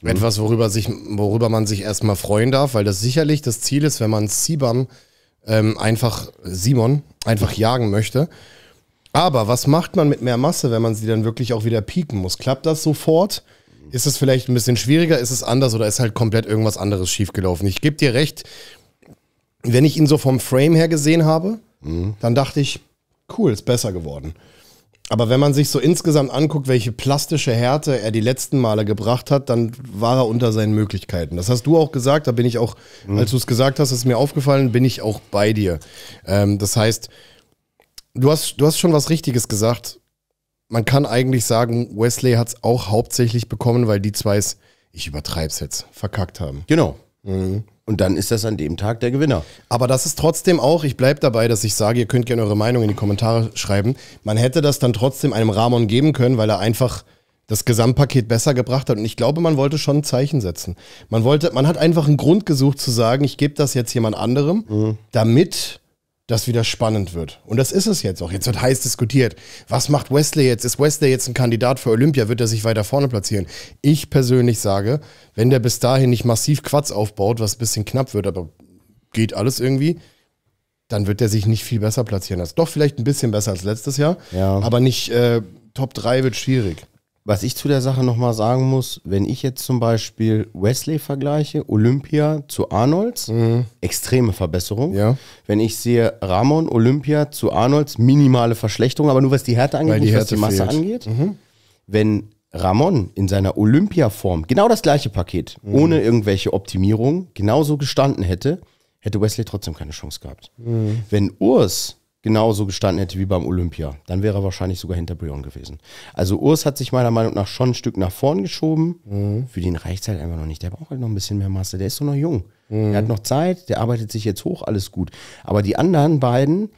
Mhm. Etwas, worüber, sich, worüber man sich erstmal freuen darf, weil das sicherlich das Ziel ist, wenn man Sibam ähm, einfach, Simon, einfach jagen möchte. Aber was macht man mit mehr Masse, wenn man sie dann wirklich auch wieder pieken muss? Klappt das sofort? Ist es vielleicht ein bisschen schwieriger? Ist es anders oder ist halt komplett irgendwas anderes schiefgelaufen? Ich gebe dir recht, wenn ich ihn so vom Frame her gesehen habe, mhm. dann dachte ich, cool, ist besser geworden. Aber wenn man sich so insgesamt anguckt, welche plastische Härte er die letzten Male gebracht hat, dann war er unter seinen Möglichkeiten. Das hast du auch gesagt, da bin ich auch, mhm. als du es gesagt hast, ist mir aufgefallen, bin ich auch bei dir. Ähm, das heißt, du hast, du hast schon was Richtiges gesagt. Man kann eigentlich sagen, Wesley hat es auch hauptsächlich bekommen, weil die zwei es, ich übertreibe es jetzt, verkackt haben. Genau. Mhm. Und dann ist das an dem Tag der Gewinner. Aber das ist trotzdem auch, ich bleibe dabei, dass ich sage, ihr könnt gerne eure Meinung in die Kommentare schreiben. Man hätte das dann trotzdem einem Ramon geben können, weil er einfach das Gesamtpaket besser gebracht hat. Und ich glaube, man wollte schon ein Zeichen setzen. Man wollte, man hat einfach einen Grund gesucht zu sagen, ich gebe das jetzt jemand anderem, mhm. damit das wieder spannend wird. Und das ist es jetzt auch. Jetzt wird heiß diskutiert. Was macht Wesley jetzt? Ist Wesley jetzt ein Kandidat für Olympia? Wird er sich weiter vorne platzieren? Ich persönlich sage, wenn der bis dahin nicht massiv Quatsch aufbaut, was ein bisschen knapp wird, aber geht alles irgendwie, dann wird er sich nicht viel besser platzieren. Das ist doch vielleicht ein bisschen besser als letztes Jahr, ja. aber nicht äh, Top 3 wird schwierig. Was ich zu der Sache nochmal sagen muss, wenn ich jetzt zum Beispiel Wesley vergleiche, Olympia zu Arnolds, mhm. extreme Verbesserung. Ja. Wenn ich sehe Ramon, Olympia zu Arnolds, minimale Verschlechterung, aber nur was die Härte angeht, die nicht Härte was die Masse fehlt. angeht. Mhm. Wenn Ramon in seiner Olympia-Form genau das gleiche Paket, mhm. ohne irgendwelche Optimierung, genauso gestanden hätte, hätte Wesley trotzdem keine Chance gehabt. Mhm. Wenn Urs genauso gestanden hätte wie beim Olympia. Dann wäre er wahrscheinlich sogar hinter Brion gewesen. Also Urs hat sich meiner Meinung nach schon ein Stück nach vorn geschoben. Mhm. Für den reicht es halt einfach noch nicht. Der braucht halt noch ein bisschen mehr Masse. Der ist doch noch jung. Mhm. Der hat noch Zeit, der arbeitet sich jetzt hoch, alles gut. Aber die anderen beiden,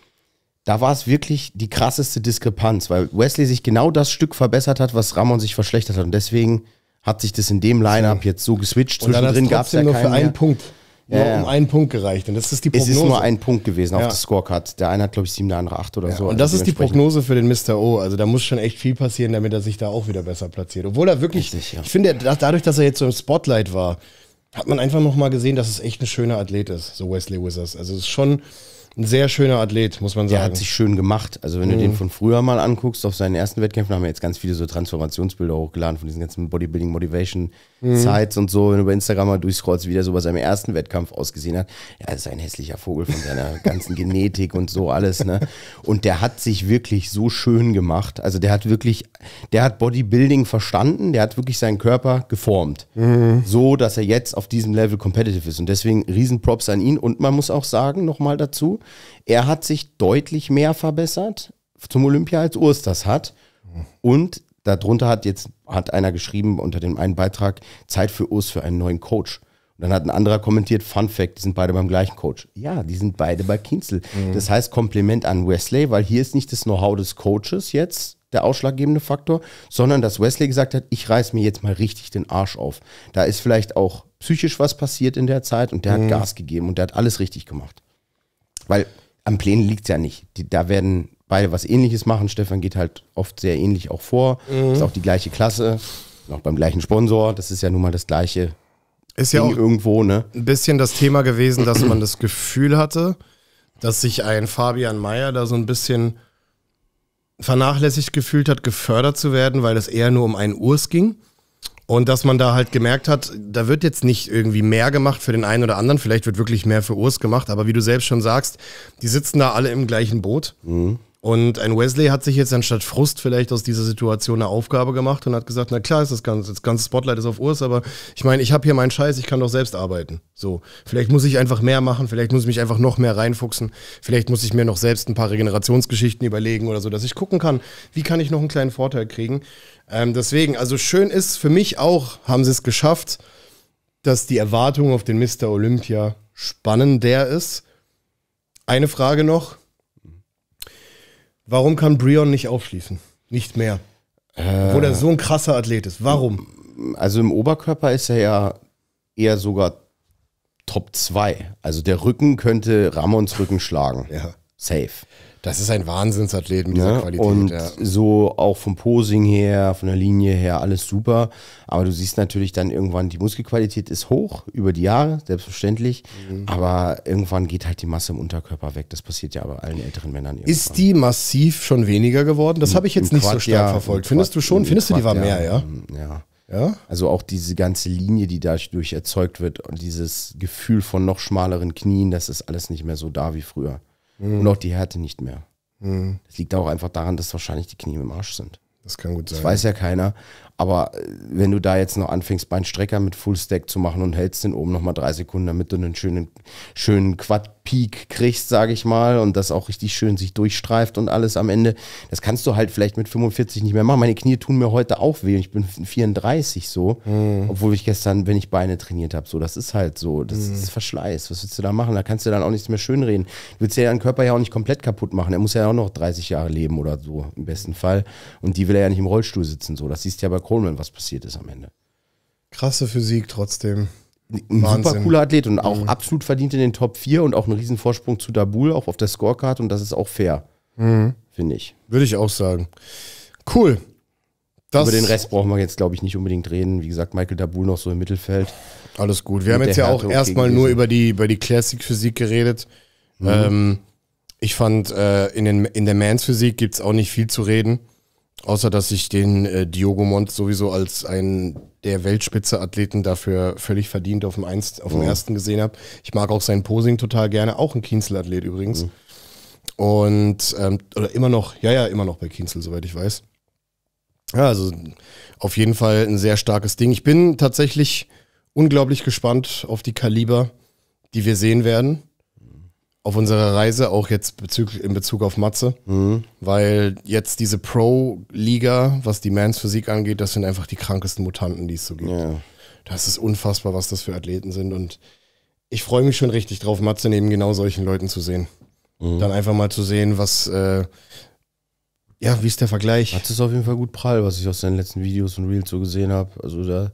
da war es wirklich die krasseste Diskrepanz, weil Wesley sich genau das Stück verbessert hat, was Ramon sich verschlechtert hat. Und deswegen hat sich das in dem Line-Up jetzt so geswitcht. Zwischendrin gab es ja nur für einen mehr. Punkt nur ja. um einen Punkt gereicht. Und das ist die Prognose. Es ist nur ein Punkt gewesen auf der Scorecard. Der eine hat, glaube ich, sieben, der andere acht oder ja. so. Und also das ist die Prognose für den Mr. O. Also da muss schon echt viel passieren, damit er sich da auch wieder besser platziert. Obwohl er wirklich, Richtig, ich finde, dadurch, dass er jetzt so im Spotlight war, hat man einfach nochmal gesehen, dass es echt ein schöner Athlet ist, so Wesley Wizards. Also es ist schon ein sehr schöner Athlet, muss man sagen. Der hat sich schön gemacht. Also wenn mhm. du den mhm. von früher mal anguckst, auf seinen ersten Wettkämpfen haben wir jetzt ganz viele so Transformationsbilder hochgeladen von diesen ganzen Bodybuilding Motivation mhm. Sites mhm. und so. Wenn du bei Instagram mal durchscrollst, wie der so bei seinem ersten Wettkampf ausgesehen hat. Ja, das ist ein hässlicher Vogel von seiner <laughs> ganzen Genetik und so alles. Ne? Und der hat sich wirklich so schön gemacht. Also der hat wirklich, der hat Bodybuilding verstanden. Der hat wirklich seinen Körper geformt. Mhm. So, dass er jetzt auf diesem Level competitive ist. Und deswegen Riesenprops an ihn. Und man muss auch sagen, nochmal dazu, er hat sich deutlich mehr verbessert zum Olympia, als Urs das hat. Und darunter hat jetzt hat einer geschrieben unter dem einen Beitrag Zeit für Urs für einen neuen Coach. Und dann hat ein anderer kommentiert, Fun Fact, die sind beide beim gleichen Coach. Ja, die sind beide bei Kinzel. Mhm. Das heißt, Kompliment an Wesley, weil hier ist nicht das Know-how des Coaches jetzt der ausschlaggebende Faktor, sondern dass Wesley gesagt hat, ich reiß mir jetzt mal richtig den Arsch auf. Da ist vielleicht auch psychisch was passiert in der Zeit und der mhm. hat Gas gegeben und der hat alles richtig gemacht. Weil am Plänen liegt es ja nicht. Die, da werden beide was ähnliches machen. Stefan geht halt oft sehr ähnlich auch vor. Mhm. Ist auch die gleiche Klasse, auch beim gleichen Sponsor. Das ist ja nun mal das gleiche. Ist Ding ja auch irgendwo, ne? Ein bisschen das Thema gewesen, dass man das Gefühl hatte, dass sich ein Fabian Mayer da so ein bisschen vernachlässigt gefühlt hat, gefördert zu werden, weil es eher nur um einen Urs ging. Und dass man da halt gemerkt hat, da wird jetzt nicht irgendwie mehr gemacht für den einen oder anderen, vielleicht wird wirklich mehr für Urs gemacht, aber wie du selbst schon sagst, die sitzen da alle im gleichen Boot. Mhm. Und ein Wesley hat sich jetzt anstatt Frust vielleicht aus dieser Situation eine Aufgabe gemacht und hat gesagt, na klar, ist das ganze, das ganze Spotlight ist auf Urs, aber ich meine, ich habe hier meinen Scheiß, ich kann doch selbst arbeiten. So, vielleicht muss ich einfach mehr machen, vielleicht muss ich mich einfach noch mehr reinfuchsen, vielleicht muss ich mir noch selbst ein paar Regenerationsgeschichten überlegen oder so, dass ich gucken kann, wie kann ich noch einen kleinen Vorteil kriegen. Ähm, deswegen, also schön ist für mich auch, haben sie es geschafft, dass die Erwartung auf den Mr. Olympia spannender ist. Eine Frage noch. Warum kann Brion nicht aufschließen? Nicht mehr. Äh, Wo der so ein krasser Athlet ist. Warum? Also im Oberkörper ist er ja eher sogar Top 2. Also der Rücken könnte Ramons Rücken schlagen. Ja. Safe. Das ist ein Wahnsinnsathlet mit dieser Qualität. Und ja. so auch vom Posing her, von der Linie her, alles super. Aber du siehst natürlich dann irgendwann, die Muskelqualität ist hoch über die Jahre, selbstverständlich. Mhm. Aber irgendwann geht halt die Masse im Unterkörper weg. Das passiert ja aber allen älteren Männern. Irgendwann. Ist die massiv schon weniger geworden? Das habe ich jetzt Im nicht Quad, so stark ja, verfolgt. Findest Quad, du schon? Findest Quad, du, die war mehr, ja? Mhm, ja. Ja? Also auch diese ganze Linie, die dadurch erzeugt wird und dieses Gefühl von noch schmaleren Knien, das ist alles nicht mehr so da wie früher mhm. und auch die Härte nicht mehr. Mhm. Das liegt auch einfach daran, dass wahrscheinlich die Knie im Arsch sind. Das kann gut sein. Das weiß ja keiner. Aber äh, wenn du da jetzt noch anfängst, Beinstrecker mit Fullstack zu machen und hältst den oben nochmal drei Sekunden, damit du einen schönen, schönen Quad-Peak kriegst, sage ich mal, und das auch richtig schön sich durchstreift und alles am Ende, das kannst du halt vielleicht mit 45 nicht mehr machen. Meine Knie tun mir heute auch weh. Ich bin 34 so, mhm. obwohl ich gestern, wenn ich Beine trainiert habe, so, das ist halt so, das mhm. ist Verschleiß. Was willst du da machen? Da kannst du dann auch nichts mehr schönreden. Du willst ja deinen Körper ja auch nicht komplett kaputt machen. Er muss ja auch noch 30 Jahre leben oder so, im besten Fall. Und die will er ja nicht im Rollstuhl sitzen, so. Das siehst du ja bei Coleman, was passiert ist am Ende. Krasse Physik trotzdem. Ein Wahnsinn. super cooler Athlet und auch mhm. absolut verdient in den Top 4 und auch einen Riesenvorsprung zu Dabul, auch auf der Scorecard und das ist auch fair, mhm. finde ich. Würde ich auch sagen. Cool. Das Über den Rest brauchen wir jetzt, glaube ich, nicht unbedingt reden. Wie gesagt, Michael Dabul noch so im Mittelfeld. Alles gut. Wir haben jetzt ja auch erstmal nur über die, über die Classic-Physik geredet. Mhm. Ähm, ich fand, äh, in, den, in der Mans-Physik gibt es auch nicht viel zu reden. Außer dass ich den äh, Diogo Mont sowieso als einen der Weltspitze-Athleten dafür völlig verdient auf dem, Einst auf dem mhm. ersten gesehen habe. Ich mag auch sein Posing total gerne, auch ein Kienzel-Athlet übrigens. Mhm. Und ähm, oder immer noch, ja, ja, immer noch bei Kienzel, soweit ich weiß. Ja, also auf jeden Fall ein sehr starkes Ding. Ich bin tatsächlich unglaublich gespannt auf die Kaliber, die wir sehen werden auf unserer Reise, auch jetzt bezüglich, in Bezug auf Matze, mhm. weil jetzt diese Pro-Liga, was die Mans Physik angeht, das sind einfach die krankesten Mutanten, die es so gibt. Ja. Das ist unfassbar, was das für Athleten sind und ich freue mich schon richtig drauf, Matze neben genau solchen Leuten zu sehen. Mhm. Dann einfach mal zu sehen, was, äh, ja, wie ist der Vergleich? Matze ist auf jeden Fall gut prall, was ich aus seinen letzten Videos und Reels so gesehen habe. Also da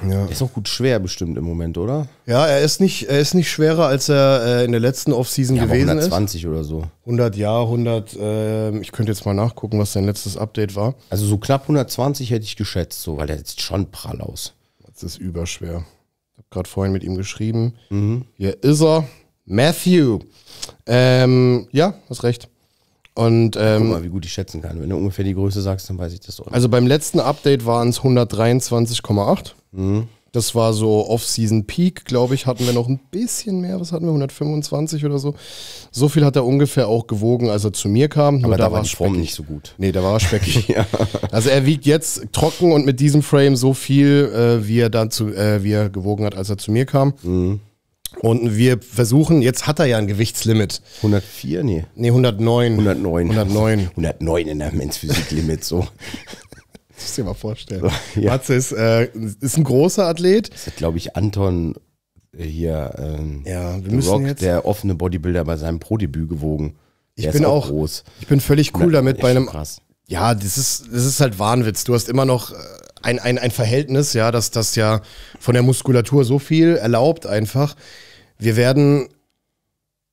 ja. Der ist auch gut schwer bestimmt im Moment, oder? Ja, er ist nicht, er ist nicht schwerer, als er äh, in der letzten Offseason ja, gewesen 120 ist. 120 oder so. 100, ja, 100. Äh, ich könnte jetzt mal nachgucken, was sein letztes Update war. Also so knapp 120 hätte ich geschätzt, so, weil der sieht schon prall aus. Das ist überschwer. Ich habe gerade vorhin mit ihm geschrieben. Mhm. Hier ist er. Matthew. Ähm, ja, hast recht. Und, ähm, Guck mal, wie gut ich schätzen kann. Wenn du ungefähr die Größe sagst, dann weiß ich das doch. Also beim letzten Update waren es 123,8. Mhm. Das war so Off-Season-Peak, glaube ich, hatten wir noch ein bisschen mehr. Was hatten wir? 125 oder so. So viel hat er ungefähr auch gewogen, als er zu mir kam. Nur Aber da, da war die Form nicht so gut. Nee, da war er speckig. <laughs> ja. Also er wiegt jetzt trocken und mit diesem Frame so viel, äh, wie, er dann zu, äh, wie er gewogen hat, als er zu mir kam. Mhm. Und wir versuchen, jetzt hat er ja ein Gewichtslimit. 104? Nee. Nee, 109. 109. 109. 109 in der Men's Limit, so. Muss ich dir mal vorstellen. ja. Matze ist, äh, ist ein großer Athlet. Das ist, glaube ich, Anton äh, hier, ähm, ja, wir müssen Rock, jetzt der offene Bodybuilder bei seinem Prodebüt gewogen. Der ich bin auch, auch, groß. Ich bin völlig cool Na, damit bei einem. Krass. Ja, das ist, das ist halt Wahnwitz. Du hast immer noch äh, ein, ein, ein Verhältnis, ja, dass das ja von der Muskulatur so viel erlaubt einfach. Wir werden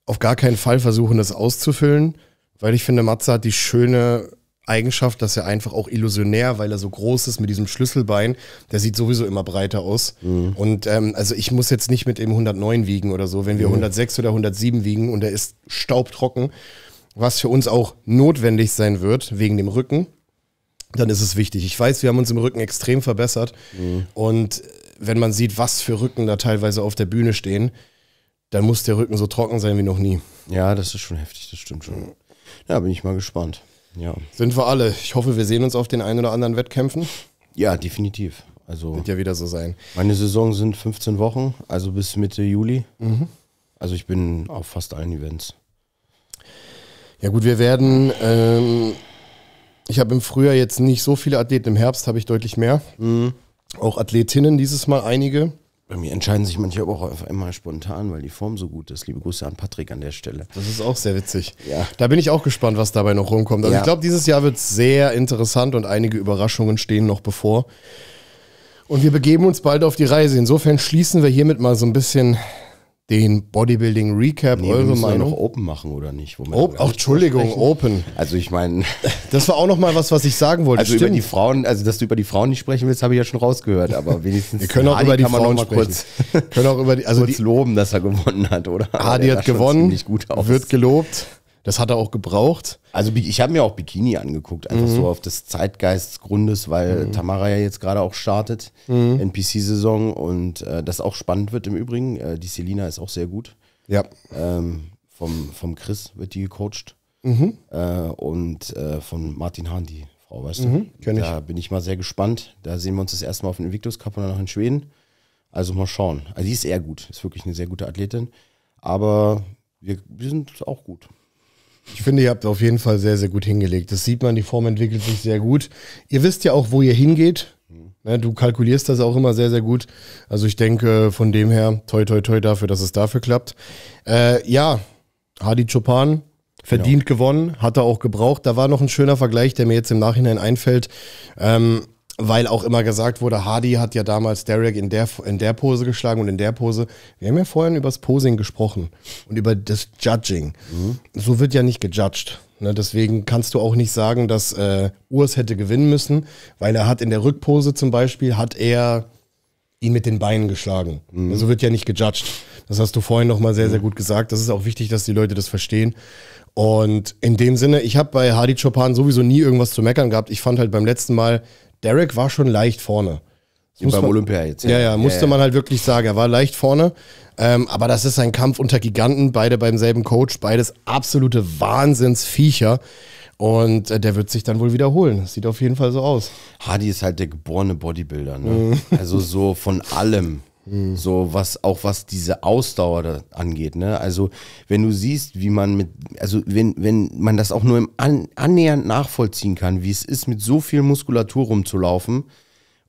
auf gar keinen Fall versuchen, das auszufüllen, weil ich finde, Matze hat die schöne Eigenschaft, dass er einfach auch illusionär, weil er so groß ist mit diesem Schlüsselbein, der sieht sowieso immer breiter aus. Mhm. Und ähm, also ich muss jetzt nicht mit dem 109 wiegen oder so, wenn wir mhm. 106 oder 107 wiegen und er ist staubtrocken, was für uns auch notwendig sein wird wegen dem Rücken, dann ist es wichtig. Ich weiß, wir haben uns im Rücken extrem verbessert mhm. und äh, wenn man sieht, was für Rücken da teilweise auf der Bühne stehen, dann muss der Rücken so trocken sein wie noch nie. Ja, das ist schon heftig, das stimmt schon. Ja, bin ich mal gespannt. Ja. Sind wir alle. Ich hoffe, wir sehen uns auf den ein oder anderen Wettkämpfen. Ja, definitiv. Also wird ja wieder so sein. Meine Saison sind 15 Wochen, also bis Mitte Juli. Mhm. Also ich bin auf fast allen Events. Ja gut, wir werden. Ähm, ich habe im Frühjahr jetzt nicht so viele Athleten, im Herbst habe ich deutlich mehr. Mhm. Auch Athletinnen dieses Mal einige. Bei mir entscheiden sich manche aber auch auf einmal spontan, weil die Form so gut ist. Liebe Grüße an Patrick an der Stelle. Das ist auch sehr witzig. Ja. Da bin ich auch gespannt, was dabei noch rumkommt. Also ja. ich glaube, dieses Jahr wird sehr interessant und einige Überraschungen stehen noch bevor. Und wir begeben uns bald auf die Reise. Insofern schließen wir hiermit mal so ein bisschen den Bodybuilding Recap, nee, eure wir Meinung. noch Open machen oder nicht? Open, auch Entschuldigung, Open. Also ich meine, <laughs> das war auch noch mal was, was ich sagen wollte. Also Stimmt. über die Frauen, also dass du über die Frauen nicht sprechen willst, habe ich ja schon rausgehört, aber wenigstens <laughs> wir können auch über die Frauen noch kurz können auch über die also kurz die, loben, dass er gewonnen hat, oder? Ah, die hat gewonnen, gut wird gelobt. Das hat er auch gebraucht. Also ich habe mir auch Bikini angeguckt, einfach mhm. so auf des Zeitgeistgrundes, weil mhm. Tamara ja jetzt gerade auch startet, mhm. NPC-Saison und äh, das auch spannend wird im Übrigen. Äh, die Selina ist auch sehr gut. Ja. Ähm, vom, vom Chris wird die gecoacht mhm. äh, und äh, von Martin Hahn, die Frau, weißt du. Mhm. Da bin ich mal sehr gespannt. Da sehen wir uns das erste Mal auf dem Invictus Cup und dann noch in Schweden. Also mal schauen. Also die ist eher gut, ist wirklich eine sehr gute Athletin. Aber wir, wir sind auch gut. Ich finde, ihr habt auf jeden Fall sehr, sehr gut hingelegt. Das sieht man, die Form entwickelt sich sehr gut. Ihr wisst ja auch, wo ihr hingeht. Ne, du kalkulierst das auch immer sehr, sehr gut. Also ich denke, von dem her, toi, toi, toi dafür, dass es dafür klappt. Äh, ja, Hadi Chopan, verdient genau. gewonnen, hat er auch gebraucht. Da war noch ein schöner Vergleich, der mir jetzt im Nachhinein einfällt. Ähm, weil auch immer gesagt wurde, Hardy hat ja damals Derek in der, in der Pose geschlagen und in der Pose. Wir haben ja vorhin über das Posing gesprochen und über das Judging. Mhm. So wird ja nicht gejudged. Ne? Deswegen kannst du auch nicht sagen, dass äh, Urs hätte gewinnen müssen, weil er hat in der Rückpose zum Beispiel, hat er ihn mit den Beinen geschlagen. Mhm. So wird ja nicht gejudged. Das hast du vorhin nochmal sehr, sehr mhm. gut gesagt. Das ist auch wichtig, dass die Leute das verstehen. Und in dem Sinne, ich habe bei Hardy Chopin sowieso nie irgendwas zu meckern gehabt. Ich fand halt beim letzten Mal, Derek war schon leicht vorne. Das beim man, Olympia jetzt. Ja, ja, ja musste ja, ja. man halt wirklich sagen. Er war leicht vorne. Ähm, aber das ist ein Kampf unter Giganten, beide beim selben Coach, beides absolute Wahnsinnsviecher. Und äh, der wird sich dann wohl wiederholen. Das sieht auf jeden Fall so aus. Hardy ist halt der geborene Bodybuilder. Ne? Mhm. Also so von allem. Mhm. So, was auch was diese Ausdauer da angeht. Ne? Also, wenn du siehst, wie man mit, also wenn, wenn man das auch nur im an, annähernd nachvollziehen kann, wie es ist, mit so viel Muskulatur rumzulaufen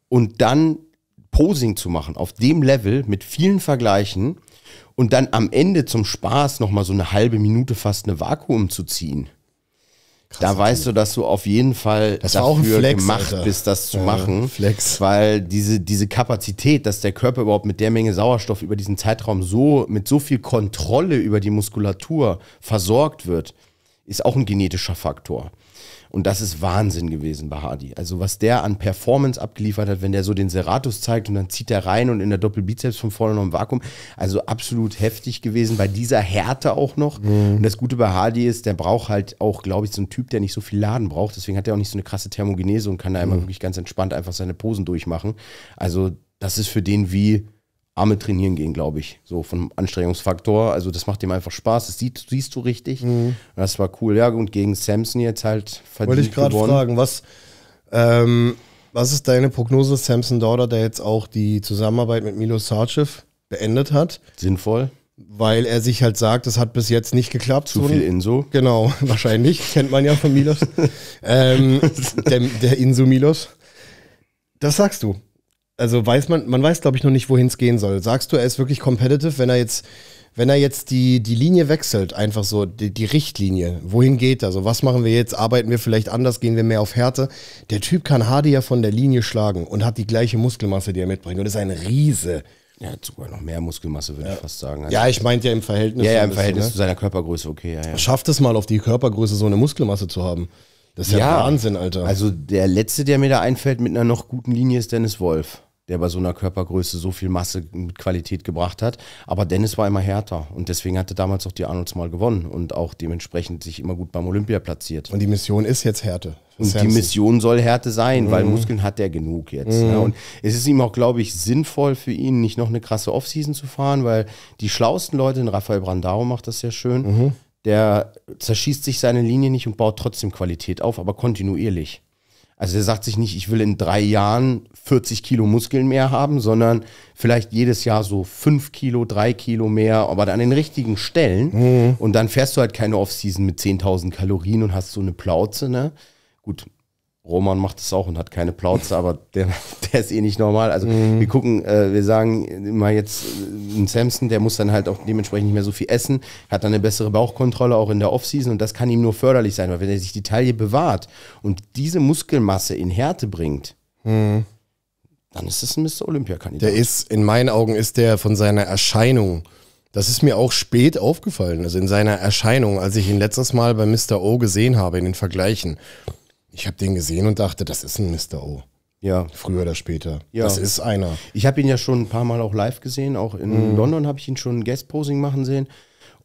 und dann Posing zu machen auf dem Level mit vielen Vergleichen und dann am Ende zum Spaß nochmal so eine halbe Minute fast eine Vakuum zu ziehen. Krass, da weißt du, dass du auf jeden Fall das dafür Flex, gemacht Alter. bist, das zu ja, machen. Flex. Weil diese, diese Kapazität, dass der Körper überhaupt mit der Menge Sauerstoff über diesen Zeitraum so, mit so viel Kontrolle über die Muskulatur versorgt wird, ist auch ein genetischer Faktor. Und das ist Wahnsinn gewesen bei Hardy. Also was der an Performance abgeliefert hat, wenn der so den Serratus zeigt und dann zieht er rein und in der Doppelbizeps von vorne noch im Vakuum. Also absolut heftig gewesen, bei dieser Härte auch noch. Mhm. Und das Gute bei Hardy ist, der braucht halt auch, glaube ich, so einen Typ, der nicht so viel Laden braucht. Deswegen hat er auch nicht so eine krasse Thermogenese und kann da immer mhm. wirklich ganz entspannt einfach seine Posen durchmachen. Also das ist für den wie Arme trainieren gehen, glaube ich, so vom Anstrengungsfaktor. Also das macht ihm einfach Spaß, das sieht, siehst du richtig. Mhm. Das war cool. Ja, und gegen Samson jetzt halt verdient Wollte ich gerade fragen, was, ähm, was ist deine Prognose, Samson Dauder, der jetzt auch die Zusammenarbeit mit Milo Sarchev beendet hat? Sinnvoll. Weil er sich halt sagt, es hat bis jetzt nicht geklappt. Zu viel Inso. Genau, <laughs> wahrscheinlich. Kennt man ja von Milos. ähm, <laughs> der, der Inso Milos. Das sagst du also weiß man, man weiß, glaube ich, noch nicht, wohin es gehen soll. Sagst du, er ist wirklich competitive, wenn er jetzt, wenn er jetzt die, die Linie wechselt, einfach so, die, die Richtlinie, wohin geht er? Also was machen wir jetzt? Arbeiten wir vielleicht anders? Gehen wir mehr auf Härte? Der Typ kann Hardy ja von der Linie schlagen und hat die gleiche Muskelmasse, die er mitbringt. Und ist ein Riese. Ja, sogar noch mehr Muskelmasse, würde ja. ich fast sagen. Also ja, ich meinte ja im Verhältnis. Ja, ja im Verhältnis ne? zu seiner Körpergröße, okay. Ja, ja. Schafft es mal, auf die Körpergröße so eine Muskelmasse zu haben. Das ist ja, ja Wahnsinn, Alter. Also der letzte, der mir da einfällt mit einer noch guten Linie, ist Dennis Wolf der bei so einer Körpergröße so viel Masse mit Qualität gebracht hat. Aber Dennis war immer härter und deswegen hatte damals auch die Arnolds mal gewonnen und auch dementsprechend sich immer gut beim Olympia platziert. Und die Mission ist jetzt Härte. Und die Mission soll Härte sein, mhm. weil Muskeln hat er genug jetzt. Mhm. Ne? Und es ist ihm auch, glaube ich, sinnvoll für ihn, nicht noch eine krasse Offseason zu fahren, weil die schlauesten Leute, in Rafael Brandao macht das sehr schön, mhm. der zerschießt sich seine Linie nicht und baut trotzdem Qualität auf, aber kontinuierlich. Also er sagt sich nicht, ich will in drei Jahren 40 Kilo Muskeln mehr haben, sondern vielleicht jedes Jahr so fünf Kilo, drei Kilo mehr, aber dann an den richtigen Stellen. Mhm. Und dann fährst du halt keine Offseason mit 10.000 Kalorien und hast so eine Plauze, ne? Gut, Roman macht es auch und hat keine Plauze, aber der, <laughs> der ist eh nicht normal. Also mhm. wir gucken, äh, wir sagen mal jetzt äh, ein Samson, der muss dann halt auch dementsprechend nicht mehr so viel essen, hat dann eine bessere Bauchkontrolle auch in der Offseason und das kann ihm nur förderlich sein, weil wenn er sich die Taille bewahrt und diese Muskelmasse in Härte bringt, mhm. dann ist es ein Mr. Olympia-Kandidat. Der ist, in meinen Augen ist der von seiner Erscheinung das ist mir auch spät aufgefallen, also in seiner Erscheinung, als ich ihn letztes Mal bei Mr. O gesehen habe, in den Vergleichen. Ich habe den gesehen und dachte, das ist ein Mr. O. Ja. Früher oder später. Ja. Das ist einer. Ich habe ihn ja schon ein paar Mal auch live gesehen. Auch in mhm. London habe ich ihn schon Guest-Posing machen sehen.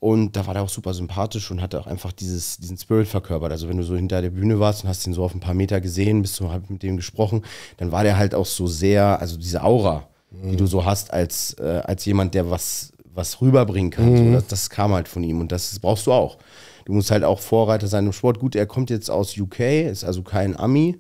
Und da war der auch super sympathisch und hatte auch einfach dieses, diesen Spirit verkörpert. Also wenn du so hinter der Bühne warst und hast ihn so auf ein paar Meter gesehen, bist du halt mit dem gesprochen, dann war der halt auch so sehr, also diese Aura, mhm. die du so hast als, äh, als jemand, der was, was rüberbringen kann. Mhm. So, das, das kam halt von ihm und das brauchst du auch du musst halt auch Vorreiter sein im Sport. Gut, er kommt jetzt aus UK, ist also kein Ami.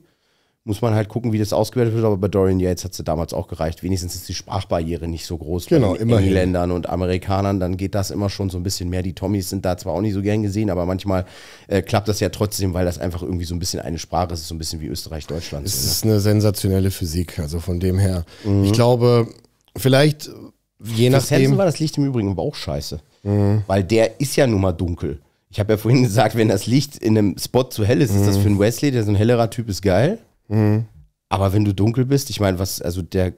Muss man halt gucken, wie das ausgewertet wird, aber bei Dorian Yates hat es ja damals auch gereicht. Wenigstens ist die Sprachbarriere nicht so groß genau, bei immerhin. Engländern und Amerikanern, dann geht das immer schon so ein bisschen mehr. Die Tommys sind da zwar auch nicht so gern gesehen, aber manchmal äh, klappt das ja trotzdem, weil das einfach irgendwie so ein bisschen eine Sprache ist, so ein bisschen wie Österreich, Deutschland. Es so, ne? ist eine sensationelle Physik, also von dem her. Mhm. Ich glaube, vielleicht je nachdem. Für Hansen war das Licht im Übrigen aber auch scheiße. Mhm. Weil der ist ja nun mal dunkel. Ich habe ja vorhin gesagt, wenn das Licht in einem Spot zu hell ist, mhm. ist das für einen mhm. Wesley, der so ein hellerer Typ ist, geil. Mhm. Aber wenn du dunkel bist, ich meine, was, also der, äh,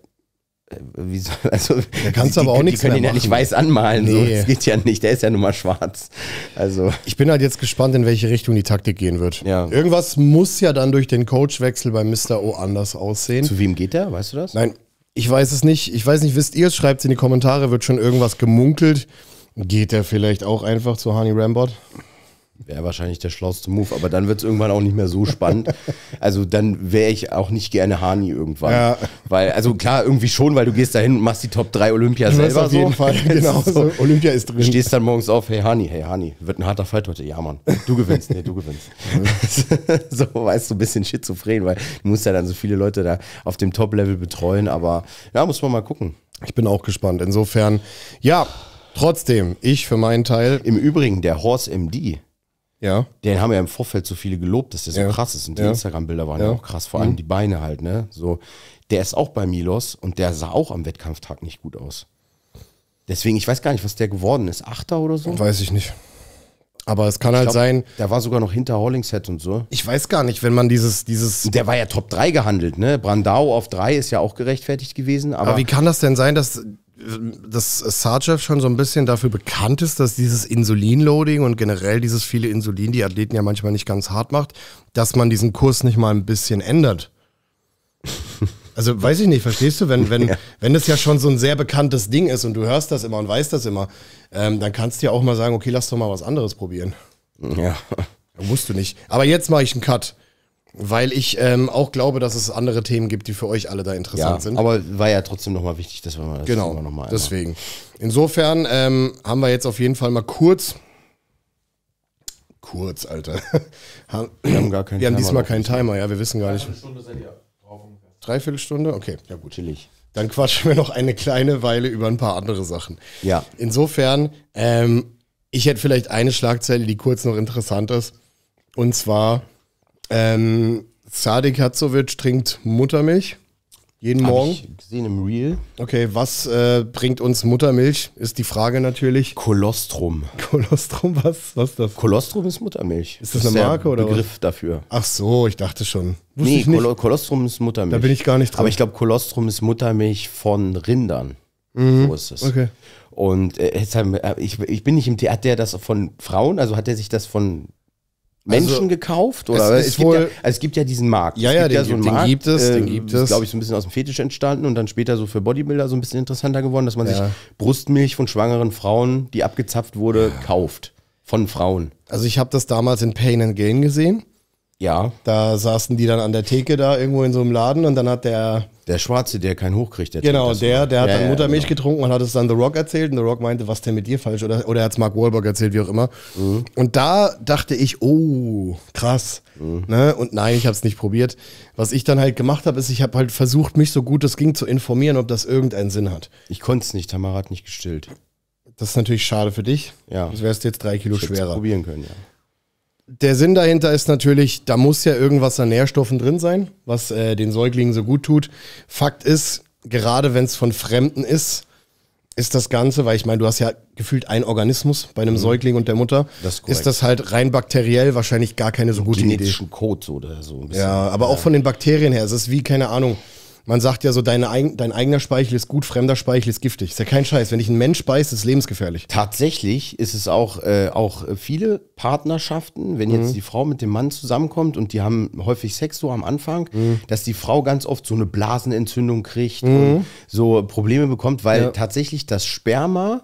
wie soll, <laughs> also, da kannst die, aber auch die, nichts Die können ihn ja nicht weiß anmalen, nee. so. das geht ja nicht, der ist ja nun mal schwarz. Also. Ich bin halt jetzt gespannt, in welche Richtung die Taktik gehen wird. Ja. Irgendwas muss ja dann durch den Coachwechsel bei Mr. O anders aussehen. Zu wem geht der, weißt du das? Nein, ich weiß es nicht. Ich weiß nicht, wisst ihr es? Schreibt es in die Kommentare, wird schon irgendwas gemunkelt. Geht er vielleicht auch einfach zu Hani Rambot? Wäre wahrscheinlich der schlauste Move, aber dann wird es irgendwann auch nicht mehr so spannend. <laughs> Also dann wäre ich auch nicht gerne Hani irgendwann. Ja. Weil, also klar, irgendwie schon, weil du gehst da hin und machst die Top 3 Olympia du selber. Auf so. jeden Fall, <laughs> genau. So. Olympia ist drin. Du stehst dann morgens auf, hey Hani, hey Hani, wird ein harter Fight heute. Ja, Mann, du gewinnst, nee, du gewinnst. <laughs> so, weißt du, ein bisschen schizophren, weil du musst ja dann so viele Leute da auf dem Top-Level betreuen, aber ja, muss man mal gucken. Ich bin auch gespannt. Insofern, ja, Trotzdem, ich für meinen Teil. Im Übrigen, der Horse MD, ja. den haben ja im Vorfeld so viele gelobt, dass der so ja. krass ist. Und die ja. Instagram-Bilder waren ja. auch krass, vor allem mhm. die Beine halt, ne? So, der ist auch bei Milos und der sah auch am Wettkampftag nicht gut aus. Deswegen, ich weiß gar nicht, was der geworden ist. Achter oder so? Weiß ich nicht. Aber es kann ich halt glaub, sein. Der war sogar noch hinter Hollingshead und so. Ich weiß gar nicht, wenn man dieses, dieses. Der war ja Top 3 gehandelt, ne? Brandau auf 3 ist ja auch gerechtfertigt gewesen. Aber, aber wie kann das denn sein, dass dass Sargev schon so ein bisschen dafür bekannt ist, dass dieses Insulinloading und generell dieses viele Insulin die Athleten ja manchmal nicht ganz hart macht, dass man diesen Kurs nicht mal ein bisschen ändert? Also weiß ich nicht, verstehst du, wenn, wenn, ja. wenn das ja schon so ein sehr bekanntes Ding ist und du hörst das immer und weißt das immer, ähm, dann kannst du ja auch mal sagen, okay, lass doch mal was anderes probieren. Ja. Musst du nicht. Aber jetzt mache ich einen Cut. Weil ich ähm, auch glaube, dass es andere Themen gibt, die für euch alle da interessant ja, sind. Aber war ja trotzdem nochmal wichtig, dass wir mal das genau, noch mal deswegen. Insofern ähm, haben wir jetzt auf jeden Fall mal kurz, kurz, Alter. <laughs> wir haben gar keinen. Wir haben Timer diesmal keinen Timer, ja, wir wissen gar nicht. Dreiviertelstunde seid ihr drauf ungefähr. Dreiviertelstunde, okay, ja gut. Chillig. Dann quatschen wir noch eine kleine Weile über ein paar andere Sachen. Ja. Insofern, ähm, ich hätte vielleicht eine Schlagzeile, die kurz noch interessant ist, und zwar. Ähm, Sadik Hatzovic trinkt Muttermilch. Jeden Hab Morgen. Ich gesehen im Real. Okay, was äh, bringt uns Muttermilch? Ist die Frage natürlich. Kolostrum. <laughs> Kolostrum, was, was ist das? Kolostrum ist Muttermilch. Ist das, das eine Marke oder? Begriff was? dafür. Ach so, ich dachte schon. Wusste nee, Kol Kolostrum ist Muttermilch. Da bin ich gar nicht dran. Aber ich glaube, Kolostrum ist Muttermilch von Rindern. Mhm. So ist es. Okay. Und äh, jetzt haben, äh, ich, ich bin nicht im Theater. Hat der das von Frauen? Also hat er sich das von Menschen also, gekauft? Oder es, es, gibt wohl, ja, also es, gibt ja, diesen Markt. Ja, ja, den, ja so gibt, den Markt, gibt es, äh, den ähm, gibt es. Ist, glaube ich, so ein bisschen aus dem Fetisch entstanden und dann später so für Bodybuilder so ein bisschen interessanter geworden, dass man ja. sich Brustmilch von schwangeren Frauen, die abgezapft wurde, kauft. Von Frauen. Also ich habe das damals in Pain and Gain gesehen. Ja. Da saßen die dann an der Theke da irgendwo in so einem Laden und dann hat der. Der Schwarze, der keinen hochkriegt, der Genau, der, der hat ja, dann Muttermilch genau. getrunken und hat es dann The Rock erzählt und The Rock meinte, was denn mit dir falsch? Oder, oder er hat es Mark Wahlberg erzählt, wie auch immer. Mhm. Und da dachte ich, oh, krass. Mhm. Ne? Und nein, ich habe es nicht probiert. Was ich dann halt gemacht habe, ist, ich habe halt versucht, mich so gut es ging zu informieren, ob das irgendeinen Sinn hat. Ich konnte es nicht, Tamara hat nicht gestillt. Das ist natürlich schade für dich. Ja. Das wärst du jetzt drei Kilo ich schwerer. probieren können, ja der Sinn dahinter ist natürlich, da muss ja irgendwas an Nährstoffen drin sein, was äh, den Säuglingen so gut tut. Fakt ist, gerade wenn es von Fremden ist, ist das Ganze, weil ich meine, du hast ja gefühlt ein Organismus bei einem mhm. Säugling und der Mutter, das ist, ist, das halt rein bakteriell wahrscheinlich gar keine so gute Genetischen Idee. Genetischen Code oder so. Ein bisschen. ja, aber ja. auch von den Bakterien her. Es ist wie, keine Ahnung, man sagt ja so, deine, dein eigener Speichel ist gut, fremder Speichel ist giftig. Ist ja kein Scheiß. Wenn ich einen Mensch beiße, ist es lebensgefährlich. Tatsächlich ist es auch, äh, auch äh, viele Partnerschaften, wenn mhm. jetzt die Frau mit dem Mann zusammenkommt und die haben häufig Sex so am Anfang, mhm. dass die Frau ganz oft so eine Blasenentzündung kriegt mhm. und so Probleme bekommt, weil ja. tatsächlich das Sperma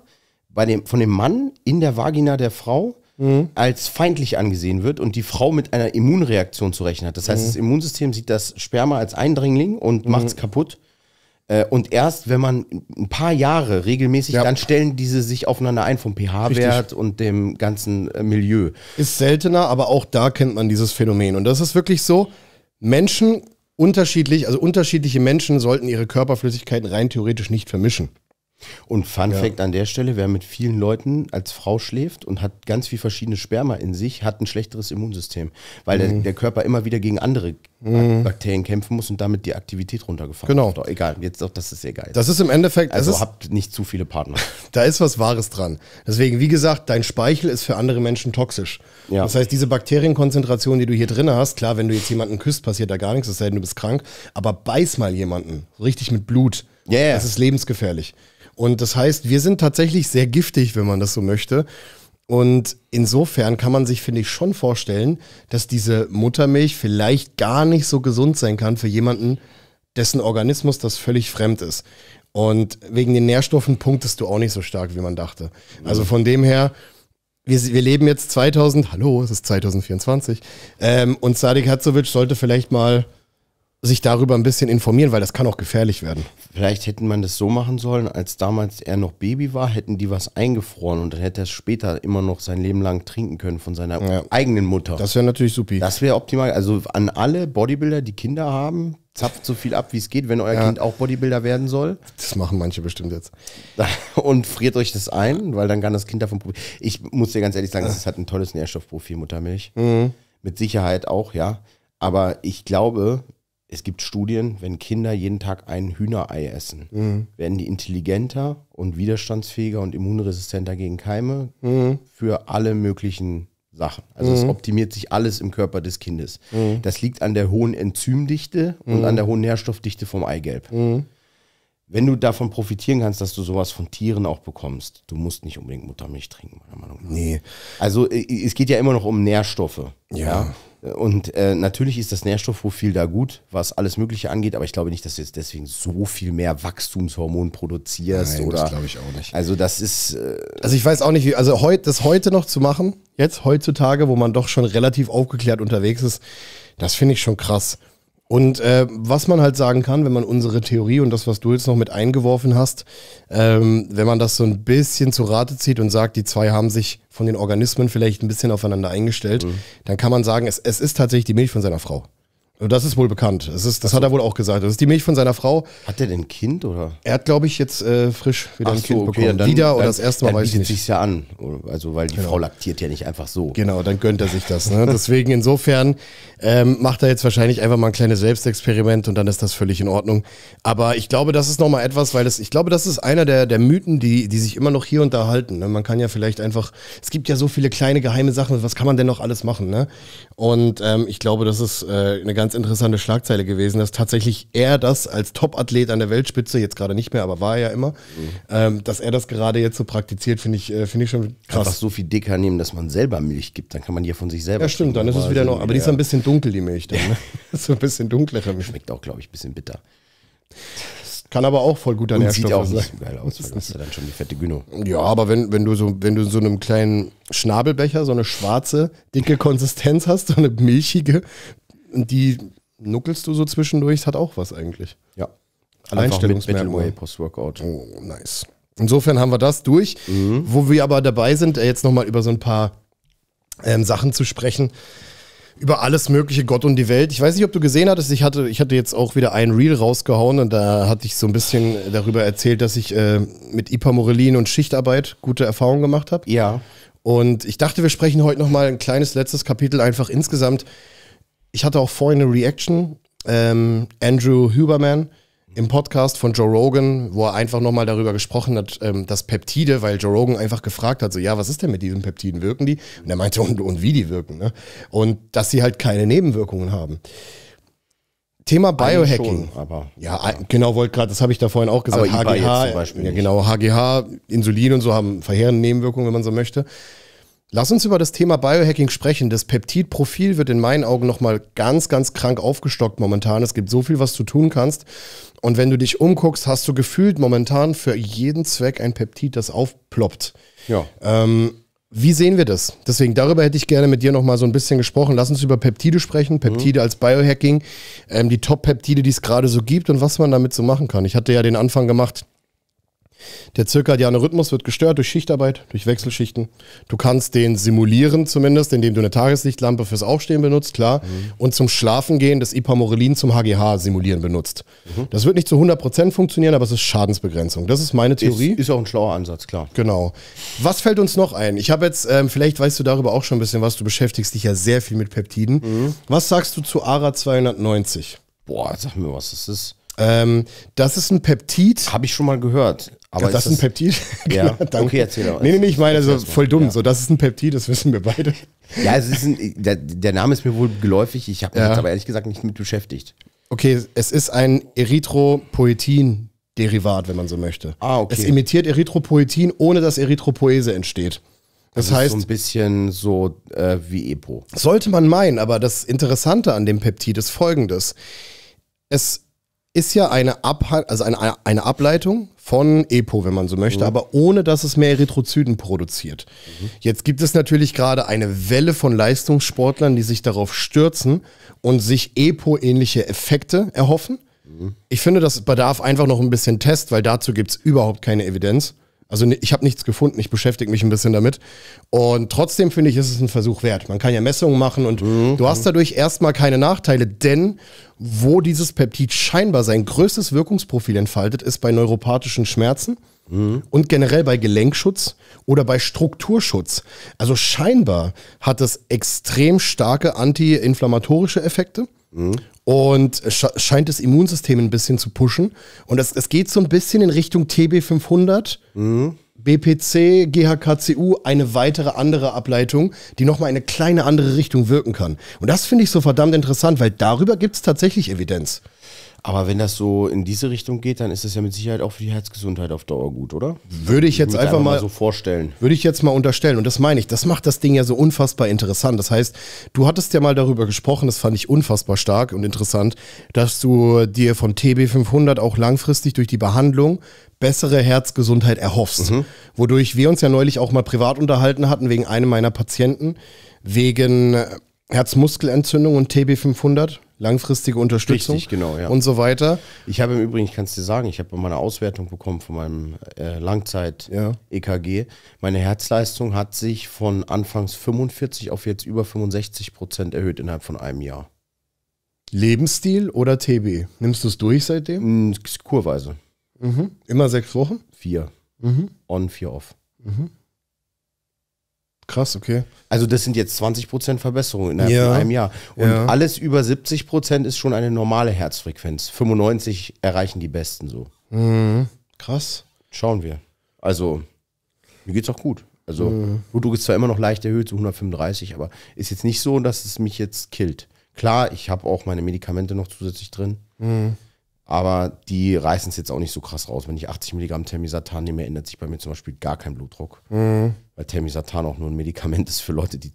bei dem, von dem Mann in der Vagina der Frau mhm. als feindlich angesehen wird und die Frau mit einer Immunreaktion zu rechnen hat. Das heißt, mhm. das Immunsystem sieht das Sperma als Eindringling und mhm. macht es kaputt. Äh, und erst wenn man ein paar Jahre regelmäßig, ja. dann stellen diese sich aufeinander ein vom pH-Wert und dem ganzen äh, Milieu. Ist seltener, aber auch da kennt man dieses Phänomen. Und das ist wirklich so, Menschen unterschiedlich, also unterschiedliche Menschen sollten ihre Körperflüssigkeiten rein theoretisch nicht vermischen. Und Fun ja. Fact an der Stelle, wer mit vielen Leuten als Frau schläft und hat ganz viel verschiedene Sperma in sich, hat ein schlechteres Immunsystem, weil mhm. der, der, Körper immer wieder gegen andere mhm. Bakterien kämpfen muss und damit die Aktivität runtergefahren genau. wird. Genau. Egal, jetzt doch, das ist egal. Das ist im Endeffekt... Also ist, habt nicht zu viele Partner. <laughs> da ist was Wahres dran. Deswegen, wie gesagt, dein Speichel ist für andere Menschen toxisch. Ja. Das heißt, diese Bakterienkonzentration, die du hier drin hast, klar, wenn du jetzt jemanden küsst, passiert da gar nichts, es sei denn, du bist krank, aber beiß mal jemanden, richtig mit Blut. Yeah. Das ist lebensgefährlich. Und das heißt, wir sind tatsächlich sehr giftig, wenn man das so möchte. Und insofern kann man sich, finde ich, schon vorstellen, dass diese Muttermilch vielleicht gar nicht so gesund sein kann für jemanden, dessen Organismus das völlig fremd ist. Und wegen den Nährstoffen punktest du auch nicht so stark, wie man dachte. Also mhm. von dem her, wir, wir leben jetzt 2000, hallo, es ist 2024. Ähm, und Sadik Hatzovic sollte vielleicht mal sich darüber ein bisschen informieren, weil das kann auch gefährlich werden. Vielleicht hätten man das so machen sollen, als damals er noch Baby war, hätten die was eingefroren und dann hätte er es später immer noch sein Leben lang trinken können von seiner ja. eigenen Mutter. Das wäre natürlich supi. Das wäre optimal. Also an alle Bodybuilder, die Kinder haben, zapft so viel ab, wie es geht, wenn euer ja. Kind auch Bodybuilder werden soll. Das machen manche bestimmt jetzt. <laughs> Und friert euch das ein, weil dann kann das Kind davon probieren. Ich muss dir ganz ehrlich sagen, es hat ein tolles Nährstoffprofil, Muttermilch. Mhm. Mit Sicherheit auch, ja. Aber ich glaube, es gibt Studien, wenn Kinder jeden Tag ein Hühnerei essen, mhm. werden die intelligenter und widerstandsfähiger und immunresistenter gegen Keime mhm. für alle möglichen Sachen. Also mhm. es optimiert sich alles im Körper des Kindes. Mhm. Das liegt an der hohen Enzymdichte und mhm. an der hohen Nährstoffdichte vom Eigelb. Mhm. Wenn du davon profitieren kannst, dass du sowas von Tieren auch bekommst, du musst nicht unbedingt Muttermilch trinken, meiner Meinung nach. Nee. Also äh, es geht ja immer noch um Nährstoffe. ja? ja? Und äh, natürlich ist das Nährstoffprofil da gut, was alles Mögliche angeht, aber ich glaube nicht, dass du jetzt deswegen so viel mehr Wachstumshormon produzierst. Nein, oder, das glaube ich auch nicht. Also das ist. Äh also ich weiß auch nicht, wie, also heut, das heute noch zu machen, jetzt heutzutage, wo man doch schon relativ aufgeklärt unterwegs ist, das finde ich schon krass. Und äh, was man halt sagen kann, wenn man unsere Theorie und das, was du jetzt noch mit eingeworfen hast, ähm, wenn man das so ein bisschen zu Rate zieht und sagt, die zwei haben sich von den Organismen vielleicht ein bisschen aufeinander eingestellt, mhm. dann kann man sagen, es, es ist tatsächlich die Milch von seiner Frau. Das ist wohl bekannt. Es ist, das so. hat er wohl auch gesagt. Das ist die Milch von seiner Frau. Hat er denn ein Kind oder? Er hat, glaube ich, jetzt äh, frisch wieder Ach ein so, Kind okay, bekommen. Ja, dann, wieder dann, oder das erste Mal weiß ich nicht. sich's ja an, also weil die genau. Frau laktiert ja nicht einfach so. Genau, dann gönnt er sich das. Ne? Deswegen insofern ähm, macht er jetzt wahrscheinlich einfach mal ein kleines Selbstexperiment und dann ist das völlig in Ordnung. Aber ich glaube, das ist nochmal etwas, weil das, ich glaube, das ist einer der, der Mythen, die, die sich immer noch hier und da halten. Ne? Man kann ja vielleicht einfach, es gibt ja so viele kleine geheime Sachen. Was kann man denn noch alles machen? Ne? Und ähm, ich glaube, das ist äh, eine ganz interessante Schlagzeile gewesen, dass tatsächlich er das als Top-Athlet an der Weltspitze, jetzt gerade nicht mehr, aber war er ja immer, mhm. ähm, dass er das gerade jetzt so praktiziert, finde ich, äh, find ich schon krass. Einfach so viel dicker nehmen, dass man selber Milch gibt, dann kann man ja von sich selber. Ja, stimmt, trinken, dann ist es wieder noch. Aber die ist ein bisschen dunkel, die Milch. Dann, ne? <laughs> <laughs> so ein bisschen dunklere Milch. Schmeckt auch, glaube ich, ein bisschen bitter. Kann aber auch voll gut an Nährstoff sein. Sieht auch nicht so geil aus, weil das ist ja dann schon die fette Güno. Ja, aber wenn, wenn du so, wenn du so einem kleinen Schnabelbecher so eine schwarze, dicke Konsistenz hast, so eine milchige, die nuckelst du so zwischendurch, hat auch was eigentlich. Ja. Alleinstellungsmerkmal. Post-Workout. Oh, nice. Insofern haben wir das durch. Mhm. Wo wir aber dabei sind, äh, jetzt nochmal über so ein paar ähm, Sachen zu sprechen, über alles mögliche, Gott und die Welt. Ich weiß nicht, ob du gesehen hattest, ich hatte, ich hatte jetzt auch wieder ein Reel rausgehauen und da hatte ich so ein bisschen darüber erzählt, dass ich äh, mit Ipamorelin und Schichtarbeit gute Erfahrungen gemacht habe. Ja. Und ich dachte, wir sprechen heute nochmal ein kleines letztes Kapitel einfach insgesamt. Ich hatte auch vorhin eine Reaction. Ähm, Andrew Huberman im Podcast von Joe Rogan, wo er einfach nochmal darüber gesprochen hat, ähm, dass Peptide, weil Joe Rogan einfach gefragt hat, so ja, was ist denn mit diesen Peptiden, wirken die? Und er meinte, und, und wie die wirken. Ne? Und dass sie halt keine Nebenwirkungen haben. Thema Biohacking. Schon, aber, ja, ja, genau, wollte gerade, das habe ich da vorhin auch gesagt. Aber HGH, zum Beispiel ja, genau, HGH, Insulin und so haben verheerende Nebenwirkungen, wenn man so möchte. Lass uns über das Thema Biohacking sprechen. Das Peptidprofil wird in meinen Augen nochmal ganz, ganz krank aufgestockt momentan. Es gibt so viel, was du tun kannst. Und wenn du dich umguckst, hast du gefühlt momentan für jeden Zweck ein Peptid, das aufploppt. Ja. Ähm, wie sehen wir das? Deswegen, darüber hätte ich gerne mit dir nochmal so ein bisschen gesprochen. Lass uns über Peptide sprechen, Peptide mhm. als Biohacking, ähm, die Top-Peptide, die es gerade so gibt und was man damit so machen kann. Ich hatte ja den Anfang gemacht der zirkadiane Rhythmus wird gestört durch Schichtarbeit, durch Wechselschichten. Du kannst den simulieren zumindest, indem du eine Tageslichtlampe fürs Aufstehen benutzt, klar. Mhm. Und zum Schlafengehen das Ipamorelin zum HGH simulieren benutzt. Mhm. Das wird nicht zu 100% funktionieren, aber es ist Schadensbegrenzung. Das ist meine Theorie. Ist, ist auch ein schlauer Ansatz, klar. Genau. Was fällt uns noch ein? Ich habe jetzt, ähm, vielleicht weißt du darüber auch schon ein bisschen was, du beschäftigst dich ja sehr viel mit Peptiden. Mhm. Was sagst du zu ARA 290? Boah, sag mir, was das ist. Ähm, das ist ein Peptid. Habe ich schon mal gehört. Aber das, ist ein Peptid? Ja, <laughs> genau, okay, erzähl doch. Nee, nee, nee, ich meine, also voll dumm. Ja. So, das ist ein Peptid, das wissen wir beide. Ja, es ist ein, der, der Name ist mir wohl geläufig. Ich habe mich ja. jetzt aber ehrlich gesagt nicht mit beschäftigt. Okay, es ist ein Erythropoetin-Derivat, wenn man so möchte. Ah, okay. Es imitiert Erythropoetin, ohne dass Erythropoese entsteht. Das, das also heißt, so ein bisschen so äh, wie Epo. Sollte man meinen, aber das Interessante an dem Peptid ist folgendes. Es ist ja eine, Abha also eine, eine Ableitung von EPO, wenn man so möchte, mhm. aber ohne dass es mehr Erythrozyten produziert. Mhm. Jetzt gibt es natürlich gerade eine Welle von Leistungssportlern, die sich darauf stürzen und sich EPO-ähnliche Effekte erhoffen. Mhm. Ich finde, das bedarf einfach noch ein bisschen Test, weil dazu gibt es überhaupt keine Evidenz. Also ne, ich habe nichts gefunden, ich beschäftige mich ein bisschen damit. Und trotzdem finde ich, ist es ein Versuch wert. Man kann ja Messungen machen und mhm. du hast dadurch erstmal keine Nachteile, denn wo dieses Peptid scheinbar sein größtes Wirkungsprofil entfaltet, ist bei neuropathischen Schmerzen mhm. und generell bei Gelenkschutz oder bei Strukturschutz. Also scheinbar hat es extrem starke antiinflammatorische Effekte. Mhm und scheint das Immunsystem ein bisschen zu pushen. Und es, es geht so ein bisschen in Richtung TB500, mhm. BPC, GHKCU, eine weitere andere Ableitung, die nochmal eine kleine andere Richtung wirken kann. Und das finde ich so verdammt interessant, weil darüber gibt es tatsächlich Evidenz. Aber wenn das so in diese Richtung geht, dann ist das ja mit Sicherheit auch für die Herzgesundheit auf Dauer gut, oder? Würde ich jetzt ich einfach, einfach mal so vorstellen. Würde ich jetzt mal unterstellen. Und das meine ich, das macht das Ding ja so unfassbar interessant. Das heißt, du hattest ja mal darüber gesprochen, das fand ich unfassbar stark und interessant, dass du dir von TB500 auch langfristig durch die Behandlung bessere Herzgesundheit erhoffst. Mhm. Wodurch wir uns ja neulich auch mal privat unterhalten hatten, wegen einem meiner Patienten, wegen Herzmuskelentzündung und TB500 langfristige Unterstützung Richtig, genau, ja. und so weiter. Ich habe im Übrigen, ich kann es dir sagen, ich habe bei meiner Auswertung bekommen von meinem äh, Langzeit-EKG, ja. E meine Herzleistung hat sich von anfangs 45 auf jetzt über 65 Prozent erhöht innerhalb von einem Jahr. Lebensstil oder TB? Nimmst du es durch seitdem? Mhm, kurweise. Mhm. Immer sechs Wochen? Vier. Mhm. On, vier off. Mhm. Krass, okay. Also das sind jetzt 20 Prozent Verbesserung in einem, ja. einem Jahr. Und ja. alles über 70 ist schon eine normale Herzfrequenz. 95 erreichen die Besten so. Mhm. Krass. Schauen wir. Also, mir geht's auch gut. Also, mhm. Blutdruck ist zwar immer noch leicht erhöht zu 135, aber ist jetzt nicht so, dass es mich jetzt killt. Klar, ich habe auch meine Medikamente noch zusätzlich drin. Mhm. Aber die reißen es jetzt auch nicht so krass raus. Wenn ich 80 Milligramm Termisatan nehme, ändert sich bei mir zum Beispiel gar kein Blutdruck. Mhm. Weil Termisatan auch nur ein Medikament ist für Leute, die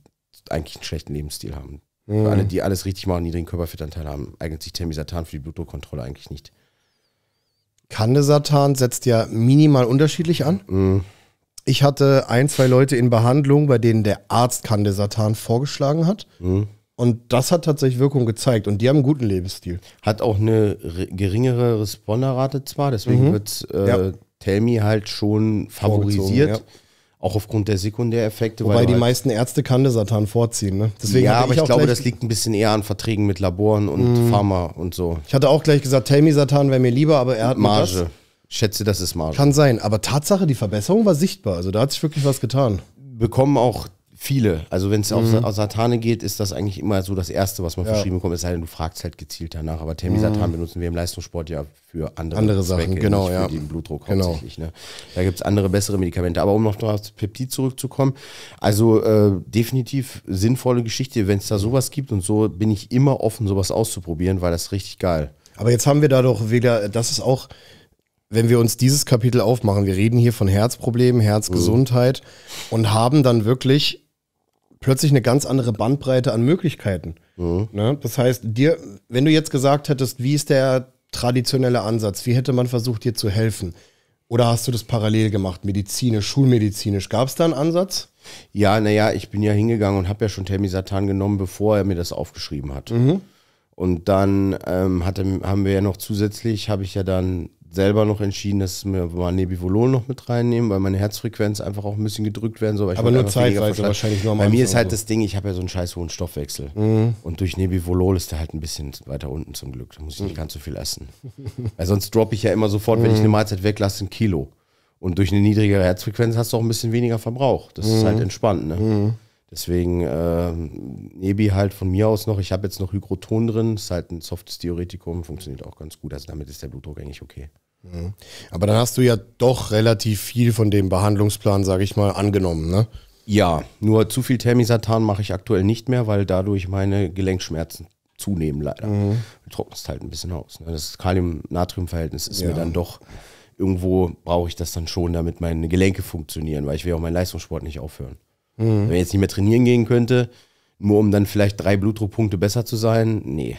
eigentlich einen schlechten Lebensstil haben. Mhm. Für alle, die alles richtig machen, niedrigen Körperfettanteil haben, eignet sich Termisatan für die Blutdruckkontrolle eigentlich nicht. Kandesatan setzt ja minimal unterschiedlich an. Mhm. Ich hatte ein, zwei Leute in Behandlung, bei denen der Arzt Kandesatan vorgeschlagen hat. Mhm. Und das hat tatsächlich Wirkung gezeigt. Und die haben einen guten Lebensstil. Hat auch eine geringere Responderrate zwar, deswegen mhm. wird äh, ja. Telmi halt schon favorisiert. Auch aufgrund der Sekundäreffekte. Wobei die halt meisten Ärzte Kandesatan vorziehen. Ne? Deswegen ja, aber ich, ich glaube, das liegt ein bisschen eher an Verträgen mit Laboren und mhm. Pharma und so. Ich hatte auch gleich gesagt, Telmisatan wäre mir lieber, aber er hat Marge. Das. Ich schätze, das ist Marge. Kann sein. Aber Tatsache, die Verbesserung war sichtbar. Also da hat sich wirklich was getan. Bekommen auch Viele. Also wenn es mhm. auf Satane geht, ist das eigentlich immer so das Erste, was man ja. verschrieben bekommt. Es sei denn, du fragst halt gezielt danach. Aber Termisatan mhm. benutzen wir im Leistungssport ja für andere, andere Sachen, Zwecke, genau, ja. für den Blutdruck genau. hauptsächlich. Ne? Da gibt es andere, bessere Medikamente. Aber um noch auf Peptid zurückzukommen, also äh, definitiv sinnvolle Geschichte, wenn es da sowas gibt. Und so bin ich immer offen, sowas auszuprobieren, weil das ist richtig geil. Aber jetzt haben wir da doch wieder, das ist auch wenn wir uns dieses Kapitel aufmachen, wir reden hier von Herzproblemen, Herzgesundheit mhm. und haben dann wirklich plötzlich eine ganz andere Bandbreite an Möglichkeiten. Mhm. Ne? Das heißt, dir, wenn du jetzt gesagt hättest, wie ist der traditionelle Ansatz, wie hätte man versucht, dir zu helfen? Oder hast du das parallel gemacht, medizinisch, schulmedizinisch? Gab es da einen Ansatz? Ja, naja, ich bin ja hingegangen und habe ja schon Termisatan genommen, bevor er mir das aufgeschrieben hat. Mhm. Und dann ähm, hatte, haben wir ja noch zusätzlich, habe ich ja dann selber noch entschieden, dass wir mal Nebivolol noch mit reinnehmen, weil meine Herzfrequenz einfach auch ein bisschen gedrückt werden soll. Aber nur zeitweise wahrscheinlich normal. Bei mir ist halt so. das Ding, ich habe ja so einen scheiß hohen Stoffwechsel. Mhm. Und durch Nebivolol ist der halt ein bisschen weiter unten zum Glück. Da muss ich nicht mhm. ganz so viel essen. weil sonst droppe ich ja immer sofort, wenn ich mhm. eine Mahlzeit weglasse, ein Kilo. Und durch eine niedrigere Herzfrequenz hast du auch ein bisschen weniger Verbrauch. Das ist mhm. halt entspannt, ne? Mhm. Deswegen äh, Nebi halt von mir aus noch. Ich habe jetzt noch Hygroton drin. Ist halt ein softes Diuretikum, funktioniert auch ganz gut. Also damit ist der Blutdruck eigentlich okay. Mhm. Aber dann hast du ja doch relativ viel von dem Behandlungsplan, sage ich mal, angenommen, ne? Ja, nur zu viel Thermisatan mache ich aktuell nicht mehr, weil dadurch meine Gelenkschmerzen zunehmen leider. Mhm. Du trocknest halt ein bisschen aus. Ne? Das Kalium-Natrium-Verhältnis ist ja. mir dann doch irgendwo brauche ich das dann schon, damit meine Gelenke funktionieren, weil ich will auch meinen Leistungssport nicht aufhören. Mhm. Wenn ich jetzt nicht mehr trainieren gehen könnte, nur um dann vielleicht drei Blutdruckpunkte besser zu sein, nee.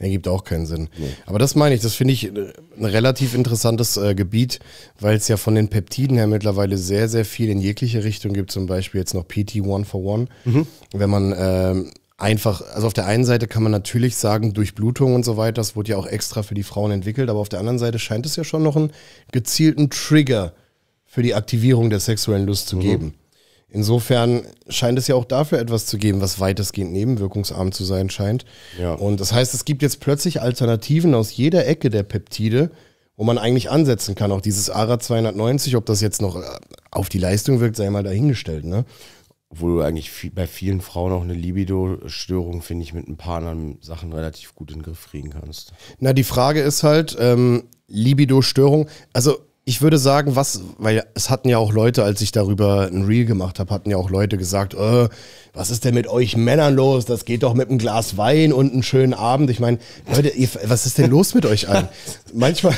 Ergibt auch keinen Sinn. Nee. Aber das meine ich, das finde ich äh, ein relativ interessantes äh, Gebiet, weil es ja von den Peptiden her mittlerweile sehr, sehr viel in jegliche Richtung gibt. Zum Beispiel jetzt noch PT-1 for One. Mhm. Wenn man äh, einfach, also auf der einen Seite kann man natürlich sagen, Durchblutung und so weiter, das wurde ja auch extra für die Frauen entwickelt, aber auf der anderen Seite scheint es ja schon noch einen gezielten Trigger für die Aktivierung der sexuellen Lust zu mhm. geben. Insofern scheint es ja auch dafür etwas zu geben, was weitestgehend nebenwirkungsarm zu sein scheint. Ja. Und das heißt, es gibt jetzt plötzlich Alternativen aus jeder Ecke der Peptide, wo man eigentlich ansetzen kann. Auch dieses ARA 290, ob das jetzt noch äh, auf die Leistung wirkt, sei mal dahingestellt. Ne? Obwohl du eigentlich bei vielen Frauen auch eine Libido-Störung, finde ich, mit ein paar anderen Sachen relativ gut in den Griff kriegen kannst. Na, die Frage ist halt, ähm, Libido-Störung, also ich würde sagen, was, weil es hatten ja auch Leute, als ich darüber ein Reel gemacht habe, hatten ja auch Leute gesagt, äh, was ist denn mit euch Männern los? Das geht doch mit einem Glas Wein und einem schönen Abend. Ich meine, Leute, ihr, was ist denn los mit euch allen? <laughs> Manchmal,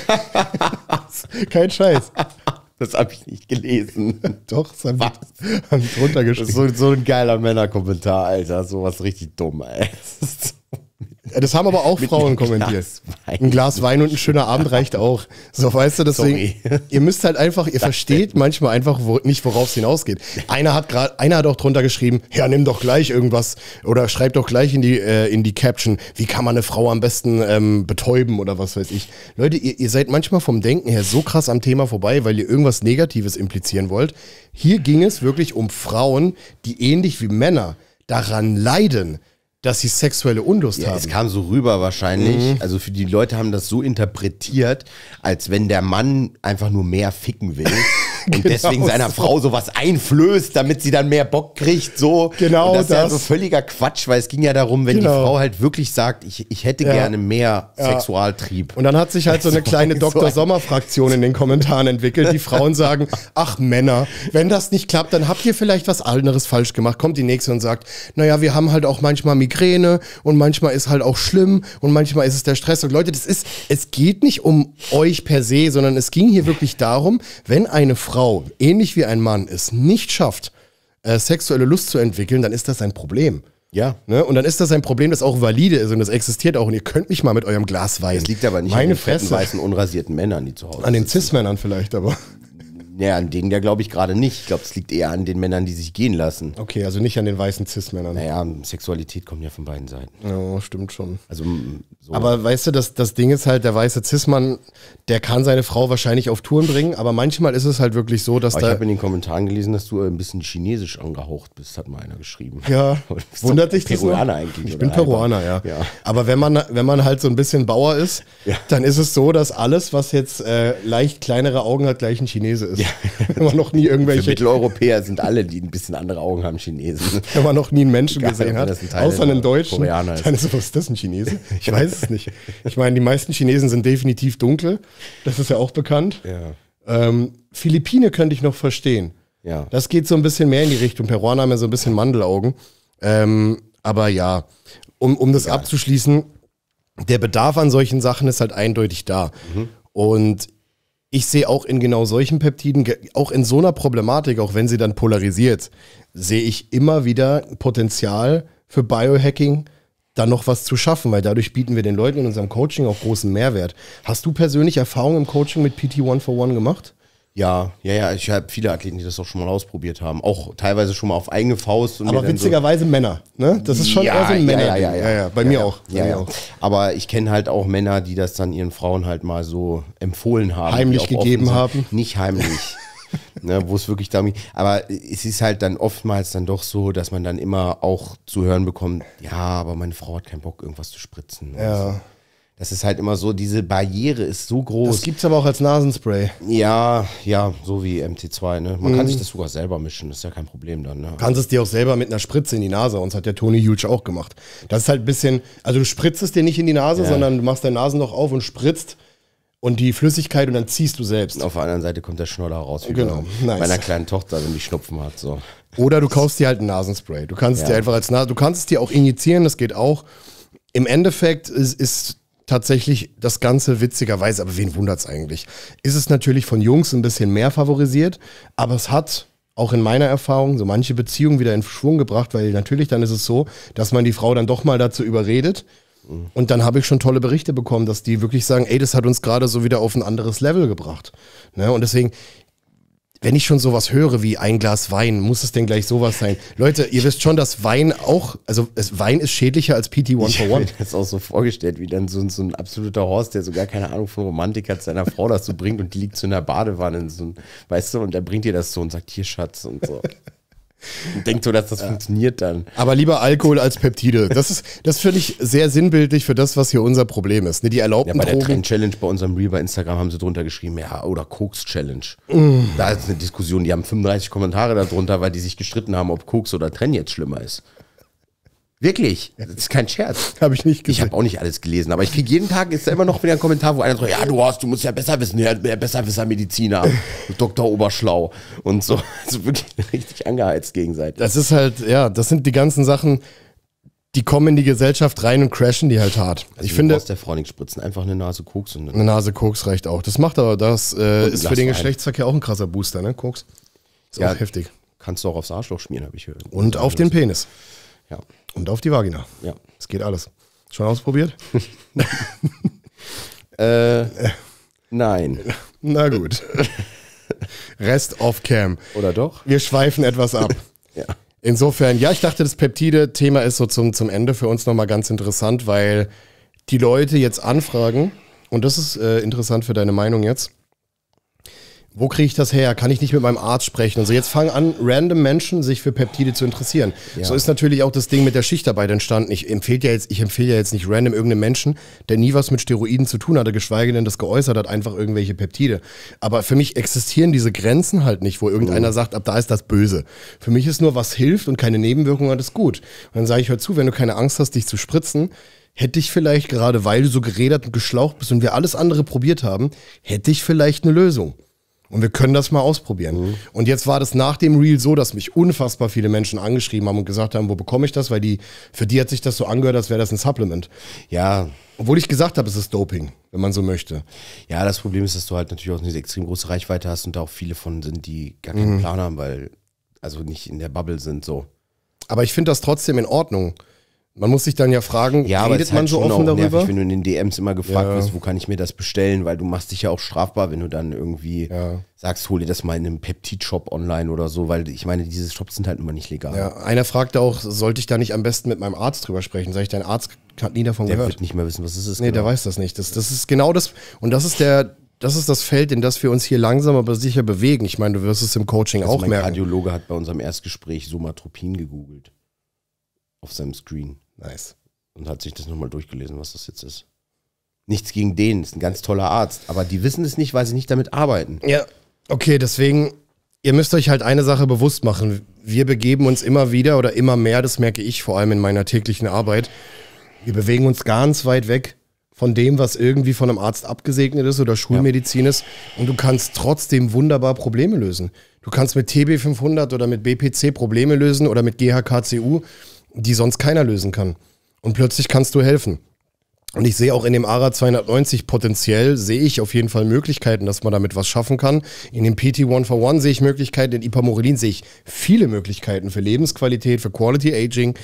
<laughs> kein Scheiß. Das habe ich nicht gelesen. <laughs> Doch, das haben wir drunter So, so ein geiler Männerkommentar, Alter. Sowas richtig dumm, ey. Äh, das haben aber auch <laughs> Frauen kommentiert. Glas ein Glas Wein und ein schöner Abend reicht auch. So, weißt du, deswegen, Sorry. <laughs> ihr müsst halt einfach, ihr versteht manchmal einfach wo, nicht, worauf es hinausgeht. Einer hat gerade, einer hat auch drunter geschrieben, ja, nimm doch gleich irgendwas oder schreib doch gleich in die, äh, in die Caption, wie kann man eine Frau am besten ähm, betäuben oder was weiß ich. Leute, ihr, ihr seid manchmal vom Denken her so krass am Thema vorbei, weil ihr irgendwas Negatives implizieren wollt. Hier ging es wirklich um Frauen, die ähnlich wie Männer daran leiden, dass sie sexuelle Unlust ja, haben. Es kam so rüber wahrscheinlich. Mhm. Also für die Leute haben das so interpretiert, als wenn der Mann einfach nur mehr ficken will. <laughs> genau deswegen seiner so. Frau sowas einflößt, damit sie dann mehr Bock kriegt. So. Genau und das. Das ist ja so völliger Quatsch, weil es ging ja darum, wenn genau. die Frau halt wirklich sagt, ich, ich hätte ja. gerne mehr ja. Sexualtrieb. Und dann hat sich halt so eine <laughs> kleine so Dr. Sommer-Fraktion in den Kommentaren entwickelt. Die Frauen sagen, ach Männer, wenn das nicht klappt, dann habt ihr vielleicht was anderes falsch gemacht. Kommt die nächste und sagt, naja, wir haben halt auch manchmal Migräne und manchmal ist halt auch schlimm und manchmal ist es der Stress. Und Leute, das ist, es geht nicht um euch per se, sondern es ging hier wirklich darum, wenn eine Frau Frau, ähnlich wie ein Mann, es nicht schafft, äh, sexuelle Lust zu entwickeln, dann ist das ein Problem. Ja. Ne? Und dann ist das ein Problem, das auch valide ist und das existiert auch. Und ihr könnt mich mal mit eurem Glas weisen. Das liegt aber nicht Meine an den weißen, unrasierten Männern, die zu Hause sind. An den Cis-Männern vielleicht aber. Naja, an denen ja, glaube ich gerade nicht. Ich glaube, es liegt eher an den Männern, die sich gehen lassen. Okay, also nicht an den weißen Cis-Männern. Naja, Sexualität kommt ja von beiden Seiten. Ja, stimmt schon. Also, mm, so. Aber weißt du, das, das Ding ist halt, der weiße Cis-Mann, der kann seine Frau wahrscheinlich auf Touren bringen, aber manchmal ist es halt wirklich so, dass aber da. Ich habe in den Kommentaren gelesen, dass du äh, ein bisschen chinesisch angehaucht bist, hat mal einer geschrieben. Ja, <laughs> wundert dich das. Peruaner noch? eigentlich. Ich bin Peruaner, ja. ja. Aber wenn man, wenn man halt so ein bisschen Bauer ist, ja. dann ist es so, dass alles, was jetzt äh, leicht kleinere Augen hat, gleich ein Chinese ist. Ja. Wenn <laughs> man noch nie irgendwelche. Für Mitteleuropäer sind alle, die ein bisschen andere Augen haben, Chinesen. <laughs> Immer noch nie einen Menschen Egal, gesehen hat, ein außer einen Deutschen, Koreaner ist. dann ist was ist das ein Chinese? <laughs> Ich weiß es nicht. Ich meine, die meisten Chinesen sind definitiv dunkel. Das ist ja auch bekannt. Ja. Ähm, Philippine könnte ich noch verstehen. Ja. Das geht so ein bisschen mehr in die Richtung. Peruaner haben ja so ein bisschen Mandelaugen. Ähm, aber ja, um, um das Egal. abzuschließen, der Bedarf an solchen Sachen ist halt eindeutig da. Mhm. Und ich sehe auch in genau solchen Peptiden, auch in so einer Problematik, auch wenn sie dann polarisiert, sehe ich immer wieder Potenzial für Biohacking, da noch was zu schaffen, weil dadurch bieten wir den Leuten in unserem Coaching auch großen Mehrwert. Hast du persönlich Erfahrungen im Coaching mit PT One for One gemacht? Ja, ja, ja. Ich habe viele Athleten, die das auch schon mal ausprobiert haben. Auch teilweise schon mal auf eigene Faust. Aber witzigerweise so Männer, ne? Das ist schon ja, eher so ein Männer. Ja, ja, ja, ja, Bei mir auch. Ja, ja. Aber ich kenne halt auch Männer, die das dann ihren Frauen halt mal so empfohlen haben. Heimlich gegeben haben. Nicht heimlich. ne, wo es wirklich damit. Aber es ist halt dann oftmals dann doch so, dass man dann immer auch zu hören bekommt, ja, aber meine Frau hat keinen Bock, irgendwas zu spritzen. Ja. So. Also, das ist halt immer so, diese Barriere ist so groß. Das gibt es aber auch als Nasenspray. Ja, ja, so wie MT2, ne? Man mhm. kann sich das sogar selber mischen, ist ja kein Problem dann, ne? Du Kannst es dir auch selber mit einer Spritze in die Nase, uns hat der Tony Huge auch gemacht. Das ist halt ein bisschen, also du spritzt es dir nicht in die Nase, ja. sondern du machst dein Nasenloch auf und spritzt und die Flüssigkeit und dann ziehst du selbst. Und Auf der anderen Seite kommt der Schnoller raus. genau. Nice. Meiner kleinen Tochter, wenn die Schnupfen hat. So. Oder du kaufst dir halt ein Nasenspray. Du kannst ja. dir einfach als Nase, du kannst es dir auch injizieren, das geht auch. Im Endeffekt ist, ist tatsächlich das Ganze witzigerweise, aber wen wundert es eigentlich? Ist es natürlich von Jungs ein bisschen mehr favorisiert, aber es hat auch in meiner Erfahrung so manche Beziehungen wieder in Schwung gebracht, weil natürlich dann ist es so, dass man die Frau dann doch mal dazu überredet. Mhm. Und dann habe ich schon tolle Berichte bekommen, dass die wirklich sagen, ey, das hat uns gerade so wieder auf ein anderes Level gebracht. Ne? Und deswegen, wenn ich schon sowas höre wie ein Glas Wein, muss es denn gleich sowas sein? Leute, ihr wisst schon, dass Wein auch, also es, Wein ist schädlicher als PT One ich for One. Ich habe mir das auch so vorgestellt, wie dann so, so, ein absoluter Horst, der so gar keine Ahnung von Romantik hat, seiner Frau das so bringt und die liegt so in der Badewanne, so ein, weißt du, und er bringt ihr das so und sagt, hier Schatz und so denkt so, dass das ja. funktioniert dann. Aber lieber Alkohol als Peptide. Das ist, das finde ich sehr sinnbildlich für das, was hier unser Problem ist. Ne, die erlaubten ja, bei Drogen. der Trend Challenge bei unserem Reel bei Instagram haben sie drunter geschrieben, ja, oder Koks Challenge. Mm. Da ist eine Diskussion, die haben 35 Kommentare darunter, weil die sich gestritten haben, ob Koks oder Trenn jetzt schlimmer ist. Wirklich, das ist kein Scherz. <laughs> Habe ich nicht gesehen. Ich habe auch nicht alles gelesen, aber ich kriege jeden Tag ist da immer noch wieder ein Kommentar, wo einer sagt, ja, du hast, du musst ja besser wissen, ja, besserwisser Mediziner, <laughs> Doktor Oberschlau und so. Also wirklich richtig angeheizt gegenseitig. Das ist halt, ja, das sind die ganzen Sachen, die kommen in die Gesellschaft rein und crashen die halt hart. Also ich du finde, aus der Frau nicht spritzen, einfach eine Nase Koks und eine, Nase Koks reicht auch. Das macht aber das äh, ist für den Geschlechtsverkehr auch ein krasser Booster, ne? Koks. Ist ja, auch heftig. Kannst du auch aufs Arschloch schmieren, habe ich gehört. Und auf den also- Penis. Ja. Und auf die Vagina. Ja. Es geht alles. Schon ausprobiert? <laughs> äh, nein. Na gut. Rest off cam. Oder doch? Wir schweifen etwas ab. <laughs> ja. Insofern, ja, ich dachte, das Peptide-Thema ist so zum, zum Ende für uns nochmal ganz interessant, weil die Leute jetzt anfragen, und das ist äh, interessant für deine Meinung jetzt, wo kriege ich das her? Kann ich nicht mit meinem Arzt sprechen? Also jetzt fangen an, random Menschen sich für Peptide zu interessieren. Ja. So ist natürlich auch das Ding mit der Schichtarbeit entstanden. Ich empfehle ja jetzt, ich empfehle ja jetzt nicht random irgendeinem Menschen, der nie was mit Steroiden zu tun hatte, geschweige denn das geäußert hat, einfach irgendwelche Peptide. Aber für mich existieren diese Grenzen halt nicht, wo irgendeiner mhm. sagt, ab da ist das Böse. Für mich ist nur, was hilft und keine Nebenwirkungen hat, ist gut. Und dann sage ich, hör zu, wenn du keine Angst hast, dich zu spritzen, hätte ich vielleicht gerade, weil du so geredert und geschlaucht bist und wir alles andere probiert haben, hätte ich vielleicht eine Lösung. Und wir können das mal ausprobieren. Mhm. Und jetzt war das nach dem Reel so, dass mich unfassbar viele Menschen angeschrieben haben und gesagt haben, wo bekomme ich das? Weil die, für die hat sich das so angehört, als wäre das ein Supplement. Ja. Obwohl ich gesagt habe, es ist Doping, wenn man so möchte. Ja, das Problem ist, dass du halt natürlich auch eine extrem große Reichweite hast und da auch viele von sind, die gar keinen mhm. Plan haben, weil, also nicht in der Bubble sind, so. Aber ich finde das trotzdem in Ordnung. Man muss sich dann ja fragen, ja, redet halt man halt so offen darüber? Nervig, wenn du in den DMs immer gefragt ja. wo kann ich mir das bestellen, weil du machst dich ja auch strafbar, wenn du dann irgendwie ja. sagst, hol dir das mal in einem Peptid-Shop online oder so, weil ich meine, diese Shops sind halt immer nicht legal. Ja, einer fragte auch, sollte ich da nicht am besten mit meinem Arzt drüber sprechen? Sag ich, dein Arzt hat nie davon der gehört. Der wird nicht mehr wissen, was es ist. Nee, genau. der weiß das nicht. Das, das ist genau das, und das ist der, das ist das Feld, in das wir uns hier langsam aber sicher bewegen. Ich meine, du wirst es im Coaching also auch mein merken. Mein Kardiologe hat bei unserem Erstgespräch Somatropin gegoogelt. Auf seinem Screen. Nice. Und hat sich das nochmal durchgelesen, was das jetzt ist. Nichts gegen den, ist ein ganz toller Arzt, aber die wissen es nicht, weil sie nicht damit arbeiten. Ja, okay, deswegen, ihr müsst euch halt eine Sache bewusst machen. Wir begeben uns immer wieder oder immer mehr, das merke ich vor allem in meiner täglichen Arbeit. Wir bewegen uns ganz weit weg von dem, was irgendwie von einem Arzt abgesegnet ist oder Schulmedizin ja. ist. Und du kannst trotzdem wunderbar Probleme lösen. Du kannst mit TB500 oder mit BPC Probleme lösen oder mit GHKCU die sonst keiner lösen kann. Und plötzlich kannst du helfen. Und ich sehe auch in dem ARA 290 potenziell, sehe ich auf jeden Fall Möglichkeiten, dass man damit was schaffen kann. In dem PT 1 for 1 sehe ich Möglichkeiten, in Ipamorelin sehe ich viele Möglichkeiten für Lebensqualität, für Quality Aging.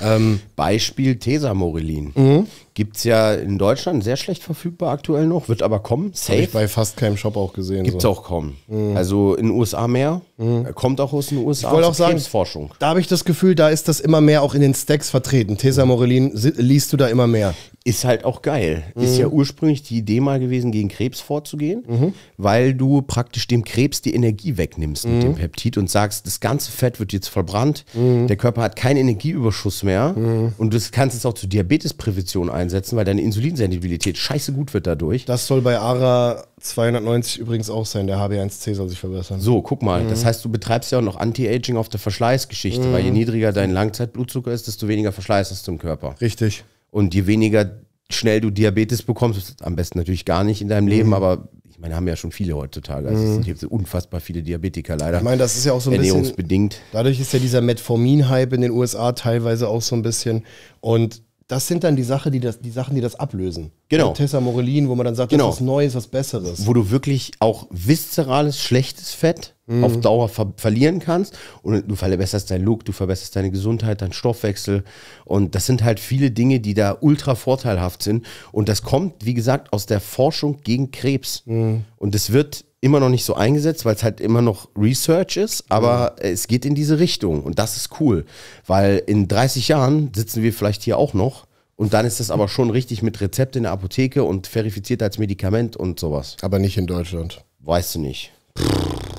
Ähm Beispiel Tesamorelin. Mhm. Gibt es ja in Deutschland sehr schlecht verfügbar aktuell noch, wird aber kommen. Safe. Habe ich bei fast keinem Shop auch gesehen. Gibt es so. auch kaum. Mhm. Also in den USA mehr. Mhm. Kommt auch aus den USA. Ich wollte auch sagen, Krebsforschung. da habe ich das Gefühl, da ist das immer mehr auch in den Stacks vertreten. Tesa Morelin liest du da immer mehr. Ist halt auch geil. Mhm. Ist ja mhm. ursprünglich die Idee mal gewesen, gegen Krebs vorzugehen, mhm. weil du praktisch dem Krebs die Energie wegnimmst mit mhm. dem Peptid und sagst, das ganze Fett wird jetzt verbrannt, der Körper hat keinen Energieüberschuss mehr und du kannst es auch zur Diabetesprävention einsetzen einsetzen, weil deine Insulinsensibilität scheiße gut wird dadurch. Das soll bei ARA 290 übrigens auch sein. Der HB1C soll sich verbessern. So, guck mal. Mhm. Das heißt, du betreibst ja auch noch Anti-Aging auf der Verschleißgeschichte, mhm. weil je mhm. niedriger dein Langzeitblutzucker ist, desto weniger Verschleiß hast du im Körper. Richtig. Und je weniger schnell du Diabetes bekommst, am besten natürlich gar nicht in deinem mhm. Leben, aber ich meine, haben ja schon viele heutzutage. Also es gibt mhm. unfassbar viele Diabetiker leider. Ich meine, das ist ja auch so ein ernährungsbedingt. bisschen. Dadurch ist ja dieser Metformin-Hype in den USA teilweise auch so ein bisschen. Und das sind dann die, Sache, die, das, die Sachen, die das ablösen. Genau. Und Tessa Morelin, wo man dann sagt, genau. das ist Neues, was Besseres. Wo du wirklich auch viszerales, schlechtes Fett mhm. auf Dauer ver verlieren kannst. Und du verbesserst deinen Look, du verbesserst deine Gesundheit, deinen Stoffwechsel. Und das sind halt viele Dinge, die da ultra vorteilhaft sind. Und das kommt, wie gesagt, aus der Forschung gegen Krebs. Mhm. Und es wird immer noch nicht so eingesetzt, weil es halt immer noch Research ist, aber mhm. es geht in diese Richtung und das ist cool, weil in 30 Jahren sitzen wir vielleicht hier auch noch und dann ist das aber schon richtig mit Rezept in der Apotheke und verifiziert als Medikament und sowas. Aber nicht in Deutschland. Weißt du nicht.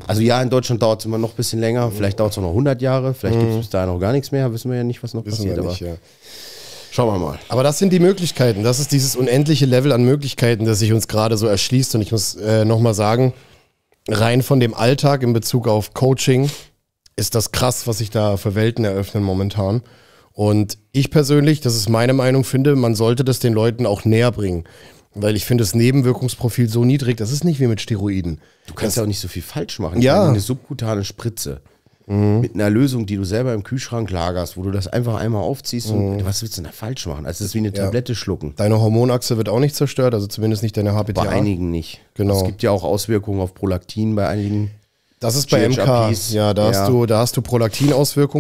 Also ja, in Deutschland dauert es immer noch ein bisschen länger, mhm. vielleicht dauert es auch noch 100 Jahre, vielleicht mhm. gibt es bis dahin auch gar nichts mehr, wissen wir ja nicht, was noch wissen passiert. Wir nicht, aber ja. Schauen wir mal. Aber das sind die Möglichkeiten. Das ist dieses unendliche Level an Möglichkeiten, das sich uns gerade so erschließt. Und ich muss äh, nochmal sagen, rein von dem Alltag in Bezug auf Coaching ist das krass, was sich da für Welten eröffnen momentan. Und ich persönlich, das ist meine Meinung, finde, man sollte das den Leuten auch näher bringen. Weil ich finde das Nebenwirkungsprofil so niedrig, das ist nicht wie mit Steroiden. Du kannst das, ja auch nicht so viel falsch machen. Ja. eine subkutane Spritze mhm. mit einer Lösung, die du selber im Kühlschrank lagerst, wo du das einfach einmal aufziehst mhm. und was willst du denn da falsch machen? Also es ist wie eine ja. Tablette schlucken. Deine Hormonachse wird auch nicht zerstört, also zumindest nicht deine HPTA. Bei einigen nicht. Genau. Es gibt ja auch Auswirkungen auf Prolaktin bei einigen. Das ist bei MK. Ja, da ja. hast du, da hast du prolaktin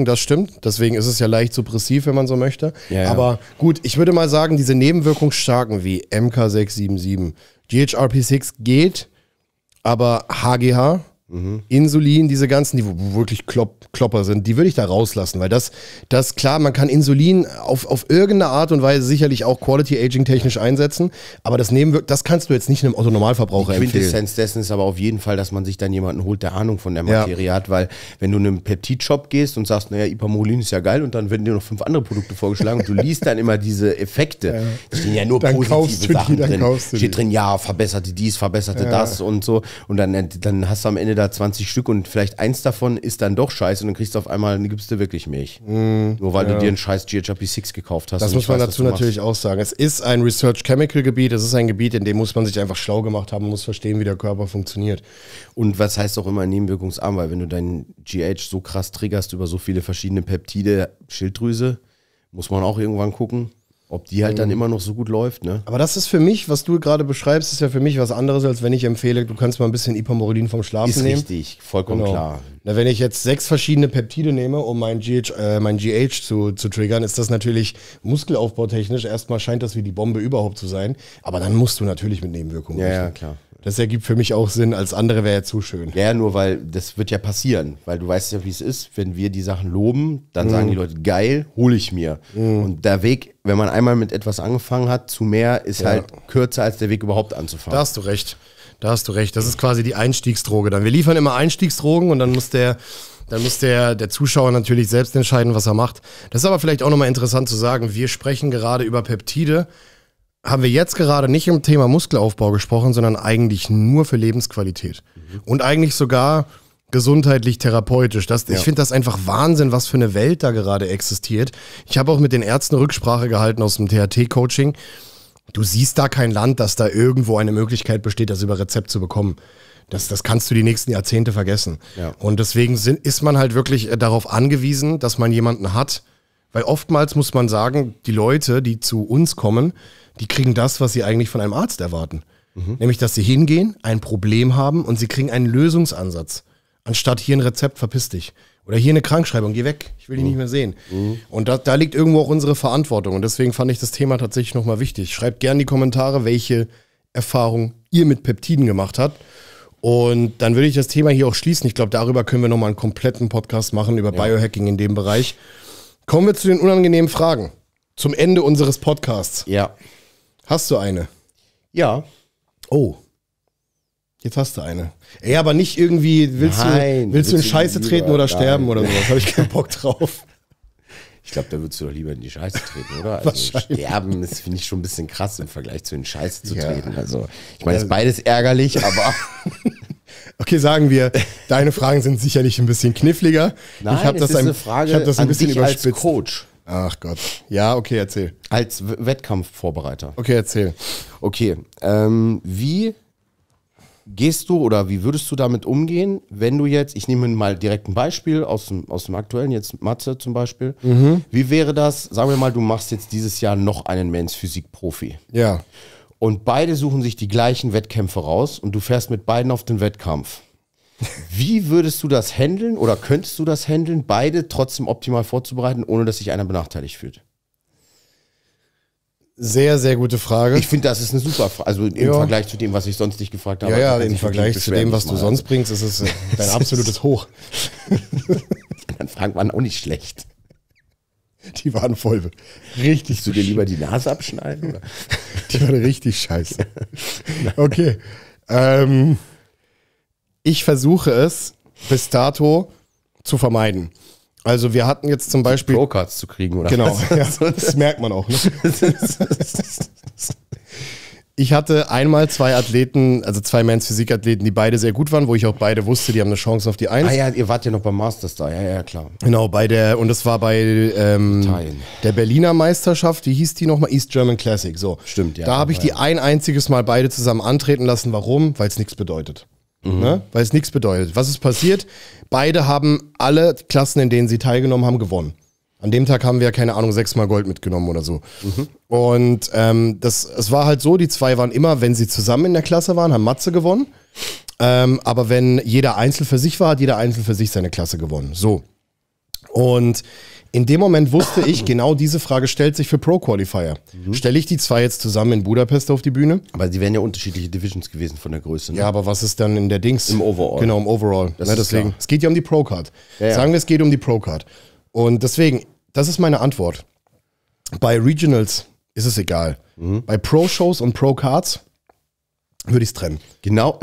das stimmt. Deswegen ist es ja leicht suppressiv, wenn man so möchte. Ja, Aber gut, ich würde mal sagen, diese Nebenwirkungsstarken wie MK677, GHRP6 geht, aber HGH, Mhm. Insulin, diese ganzen, die wirklich Klopp, Klopper sind, die würde ich da rauslassen, weil das, das klar, man kann Insulin auf, auf irgendeine Art und Weise sicherlich auch Quality Aging technisch einsetzen, aber das Nebenwirk das kannst du jetzt nicht einem Autonormalverbraucher empfehlen. Die Quintessenz dessen ist aber auf jeden Fall, dass man sich dann jemanden holt, der Ahnung von der Materie ja. hat, weil wenn du in einen peptid shop gehst und sagst, naja, Ipamolin ist ja geil und dann werden dir noch fünf andere Produkte vorgeschlagen und du liest dann immer diese Effekte, ja. da stehen ja nur dann positive Sachen die, drin. Steht drin, ja, verbesserte dies, verbesserte ja. das und so und dann, dann hast du am Ende da 20 Stück und vielleicht eins davon ist dann doch scheiße und dann kriegst du auf einmal, dann gibst du wirklich Milch. Mm, Nur weil ja. du dir einen scheiß GHRP6 gekauft hast. Das muss man weiß, dazu natürlich auch sagen. Es ist ein Research Chemical Gebiet, es ist ein Gebiet, in dem muss man sich einfach schlau gemacht haben, muss verstehen, wie der Körper funktioniert. Und was heißt auch immer nebenwirkungsarm, weil wenn du deinen GH so krass triggerst über so viele verschiedene Peptide, Schilddrüse, muss man auch irgendwann gucken ob die halt mhm. dann immer noch so gut läuft. Ne? Aber das ist für mich, was du gerade beschreibst, ist ja für mich was anderes, als wenn ich empfehle, du kannst mal ein bisschen Ipamoridin vom Schlafen ist nehmen. Ist richtig, vollkommen genau. klar. Na, wenn ich jetzt sechs verschiedene Peptide nehme, um mein GH, äh, mein GH zu, zu triggern, ist das natürlich muskelaufbautechnisch. Erstmal scheint das wie die Bombe überhaupt zu sein. Aber dann musst du natürlich mit Nebenwirkungen ja, rechnen. Ja, klar. Das ergibt für mich auch Sinn, als andere wäre ja zu schön. Ja, nur weil das wird ja passieren, weil du weißt ja, wie es ist, wenn wir die Sachen loben, dann mhm. sagen die mhm. Leute, geil, hole ich mir. Mhm. Und der Weg, wenn man einmal mit etwas angefangen hat, zu mehr, ist ja. halt kürzer als der Weg überhaupt anzufangen. Da hast du recht. Da hast du recht. Das ist quasi die Einstiegsdroge dann. Wir liefern immer Einstiegsdrogen und dann muss der dann muss der, der Zuschauer natürlich selbst entscheiden, was er macht. Das ist aber vielleicht auch nochmal interessant zu sagen. Wir sprechen gerade über Peptide, haben wir jetzt gerade nicht im Thema Muskelaufbau gesprochen, sondern eigentlich nur für Lebensqualität. Mhm. Und eigentlich sogar gesundheitlich therapeutisch. Das, ja. Ich finde das einfach Wahnsinn, was für eine Welt da gerade existiert. Ich habe auch mit den Ärzten Rücksprache gehalten aus dem THT-Coaching. Du siehst da kein Land, dass da irgendwo eine Möglichkeit besteht, das über Rezept zu bekommen. Das, das kannst du die nächsten Jahrzehnte vergessen. Ja. Und deswegen sind, ist man halt wirklich äh, darauf angewiesen, dass man jemanden hat. Weil oftmals muss man sagen, die Leute, die zu uns kommen, die kriegen das, was sie eigentlich von einem Arzt erwarten. Mhm. Nämlich, dass sie hingehen, ein Problem haben und sie kriegen einen Lösungsansatz. Anstatt hier ein Rezept, verpiss dich. Oder hier eine Krankschreibung, geh weg, ich will dich nicht mehr sehen. Mhm. Und da, da, liegt irgendwo auch unsere Verantwortung. Und deswegen fand ich das Thema tatsächlich nochmal wichtig. Schreibt gerne in die Kommentare, welche Erfahrung ihr mit Peptiden gemacht habt. Und dann würde ich das Thema hier auch schließen. Ich glaube, darüber können wir nochmal einen kompletten Podcast machen über ja. Biohacking in dem Bereich. Kommen wir zu den unangenehmen Fragen. Zum Ende unseres Podcasts. Ja. Hast du eine? Ja. Oh. Jetzt hast du eine. Ey, aber nicht irgendwie, willst Nein, du, willst du in Scheiße treten oder nein. sterben oder sowas? Habe ich keinen Bock drauf. <laughs> Ich glaube, da würdest du doch lieber in die Scheiße treten, oder? Also sterben ist, finde ich, schon ein bisschen krass im Vergleich zu in Scheiße zu ja. treten. Also, ich meine, ist beides ärgerlich, aber. <laughs> okay, sagen wir, deine Fragen sind sicherlich ein bisschen kniffliger. Nein, ich habe das, ist eine Frage ich das ein bisschen überspitzt. Als Coach. Ach Gott. Ja, okay, erzähl. Als w Wettkampfvorbereiter. Okay, erzähl. Okay, ähm, wie gehst du oder wie würdest du damit umgehen, wenn du jetzt, ich nehme mal direkt ein Beispiel aus dem, aus dem aktuellen, jetzt Matze zum Beispiel. Mhm. Wie wäre das, sagen wir mal, du machst jetzt dieses Jahr noch einen Men's Physik Profi. Ja. Und beide suchen sich die gleichen Wettkämpfe raus und du fährst mit beiden auf den Wettkampf. Wie würdest du das handeln oder könntest du das handeln, beide trotzdem optimal vorzubereiten, ohne dass sich einer benachteiligt fühlt? Sehr, sehr gute Frage. Ich finde, das ist eine super Frage. Also im ja. Vergleich zu dem, was ich sonst nicht gefragt habe. Ja, ja, im Vergleich zu dem, was du sonst bringst, ist es äh, <laughs> dein absolutes Hoch. <laughs> Dann Fragen waren auch nicht schlecht. Die waren voll. Richtig. Willst Du dir lieber die Nase abschneiden? Oder? <laughs> Die waren richtig scheiße. Okay. Ähm ich versuche es bis dato zu vermeiden. Also wir hatten jetzt zum Beispiel... Pro-Cards zu kriegen, oder? Genau, ja, das merkt man auch. Ne? ich hatte einmal zwei Athleten, also zwei Mans Physik-Athleten, die beide sehr gut waren, wo ich auch beide wusste, die haben eine Chance auf die Eins. Ah ja, ihr wart ja noch beim Masters da, ja, ja, klar. Genau, bei der, und das war bei ähm, der Berliner Meisterschaft, wie hieß die nochmal? East German Classic, so. Stimmt, ja. Da habe ich die ein einziges Mal beide zusammen antreten lassen. Warum? Weil es nichts bedeutet. Mhm. Ne? Weil es nichts bedeutet. Was ist passiert? Beide haben alle Klassen, in denen sie teilgenommen haben, gewonnen. An dem Tag haben wir, keine Ahnung, sechsmal Gold mitgenommen oder so. Mhm. Und ähm, das, es war halt so, die zwei waren immer, wenn sie zusammen in der Klasse waren, haben Matze gewonnen. Ähm, aber wenn jeder einzeln für sich war, hat jeder einzeln für sich seine Klasse gewonnen. So. Und in dem Moment wusste ich, genau diese Frage stellt sich für Pro Qualifier. Mhm. Stelle ich die zwei jetzt zusammen in Budapest auf die Bühne? Aber die wären ja unterschiedliche Divisions gewesen von der Größe. Ne? Ja, aber was ist dann in der Dings? Im Overall. Genau, im Overall. Das ne, deswegen, klar. es geht ja um die Pro Card. Ja, Sagen wir, es geht um die Pro Card. Und deswegen, das ist meine Antwort. Bei Regionals ist es egal. Mhm. Bei Pro Shows und Pro Cards würde ich es trennen. Genau,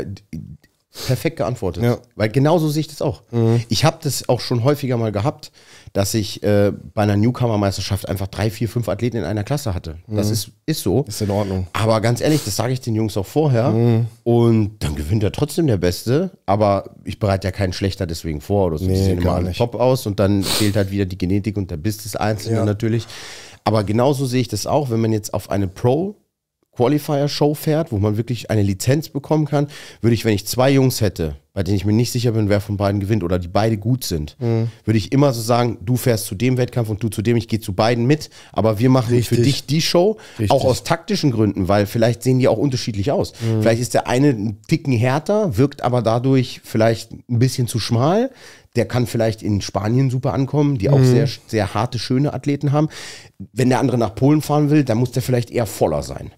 perfekt geantwortet. Ja. Weil genauso sehe ich das auch. Mhm. Ich habe das auch schon häufiger mal gehabt, dass ich äh, bei einer Newcomer-Meisterschaft einfach drei, vier, fünf Athleten in einer Klasse hatte. Mhm. Das ist, ist so. Ist in Ordnung. Aber ganz ehrlich, das sage ich den Jungs auch vorher. Mhm. Und dann gewinnt er trotzdem der Beste. Aber ich bereite ja keinen Schlechter deswegen vor oder so. Nee, die sehen immer alle top aus und dann fehlt halt wieder die Genetik und der Biss des Einzelnen ja. natürlich. Aber genauso sehe ich das auch, wenn man jetzt auf eine Pro Qualifier-Show fährt, wo man wirklich eine Lizenz bekommen kann, würde ich, wenn ich zwei Jungs hätte, bei denen ich mir nicht sicher bin, wer von beiden gewinnt oder die beide gut sind, mhm. würde ich immer so sagen, du fährst zu dem Wettkampf und du zu dem, ich gehe zu beiden mit, aber wir machen Richtig. für dich die Show, Richtig. auch aus taktischen Gründen, weil vielleicht sehen die auch unterschiedlich aus. Mhm. Vielleicht ist der eine einen Ticken härter, wirkt aber dadurch vielleicht ein bisschen zu schmal, der kann vielleicht in Spanien super ankommen, die auch mhm. sehr, sehr harte, schöne Athleten haben. Wenn der andere nach Polen fahren will, dann muss der vielleicht eher voller sein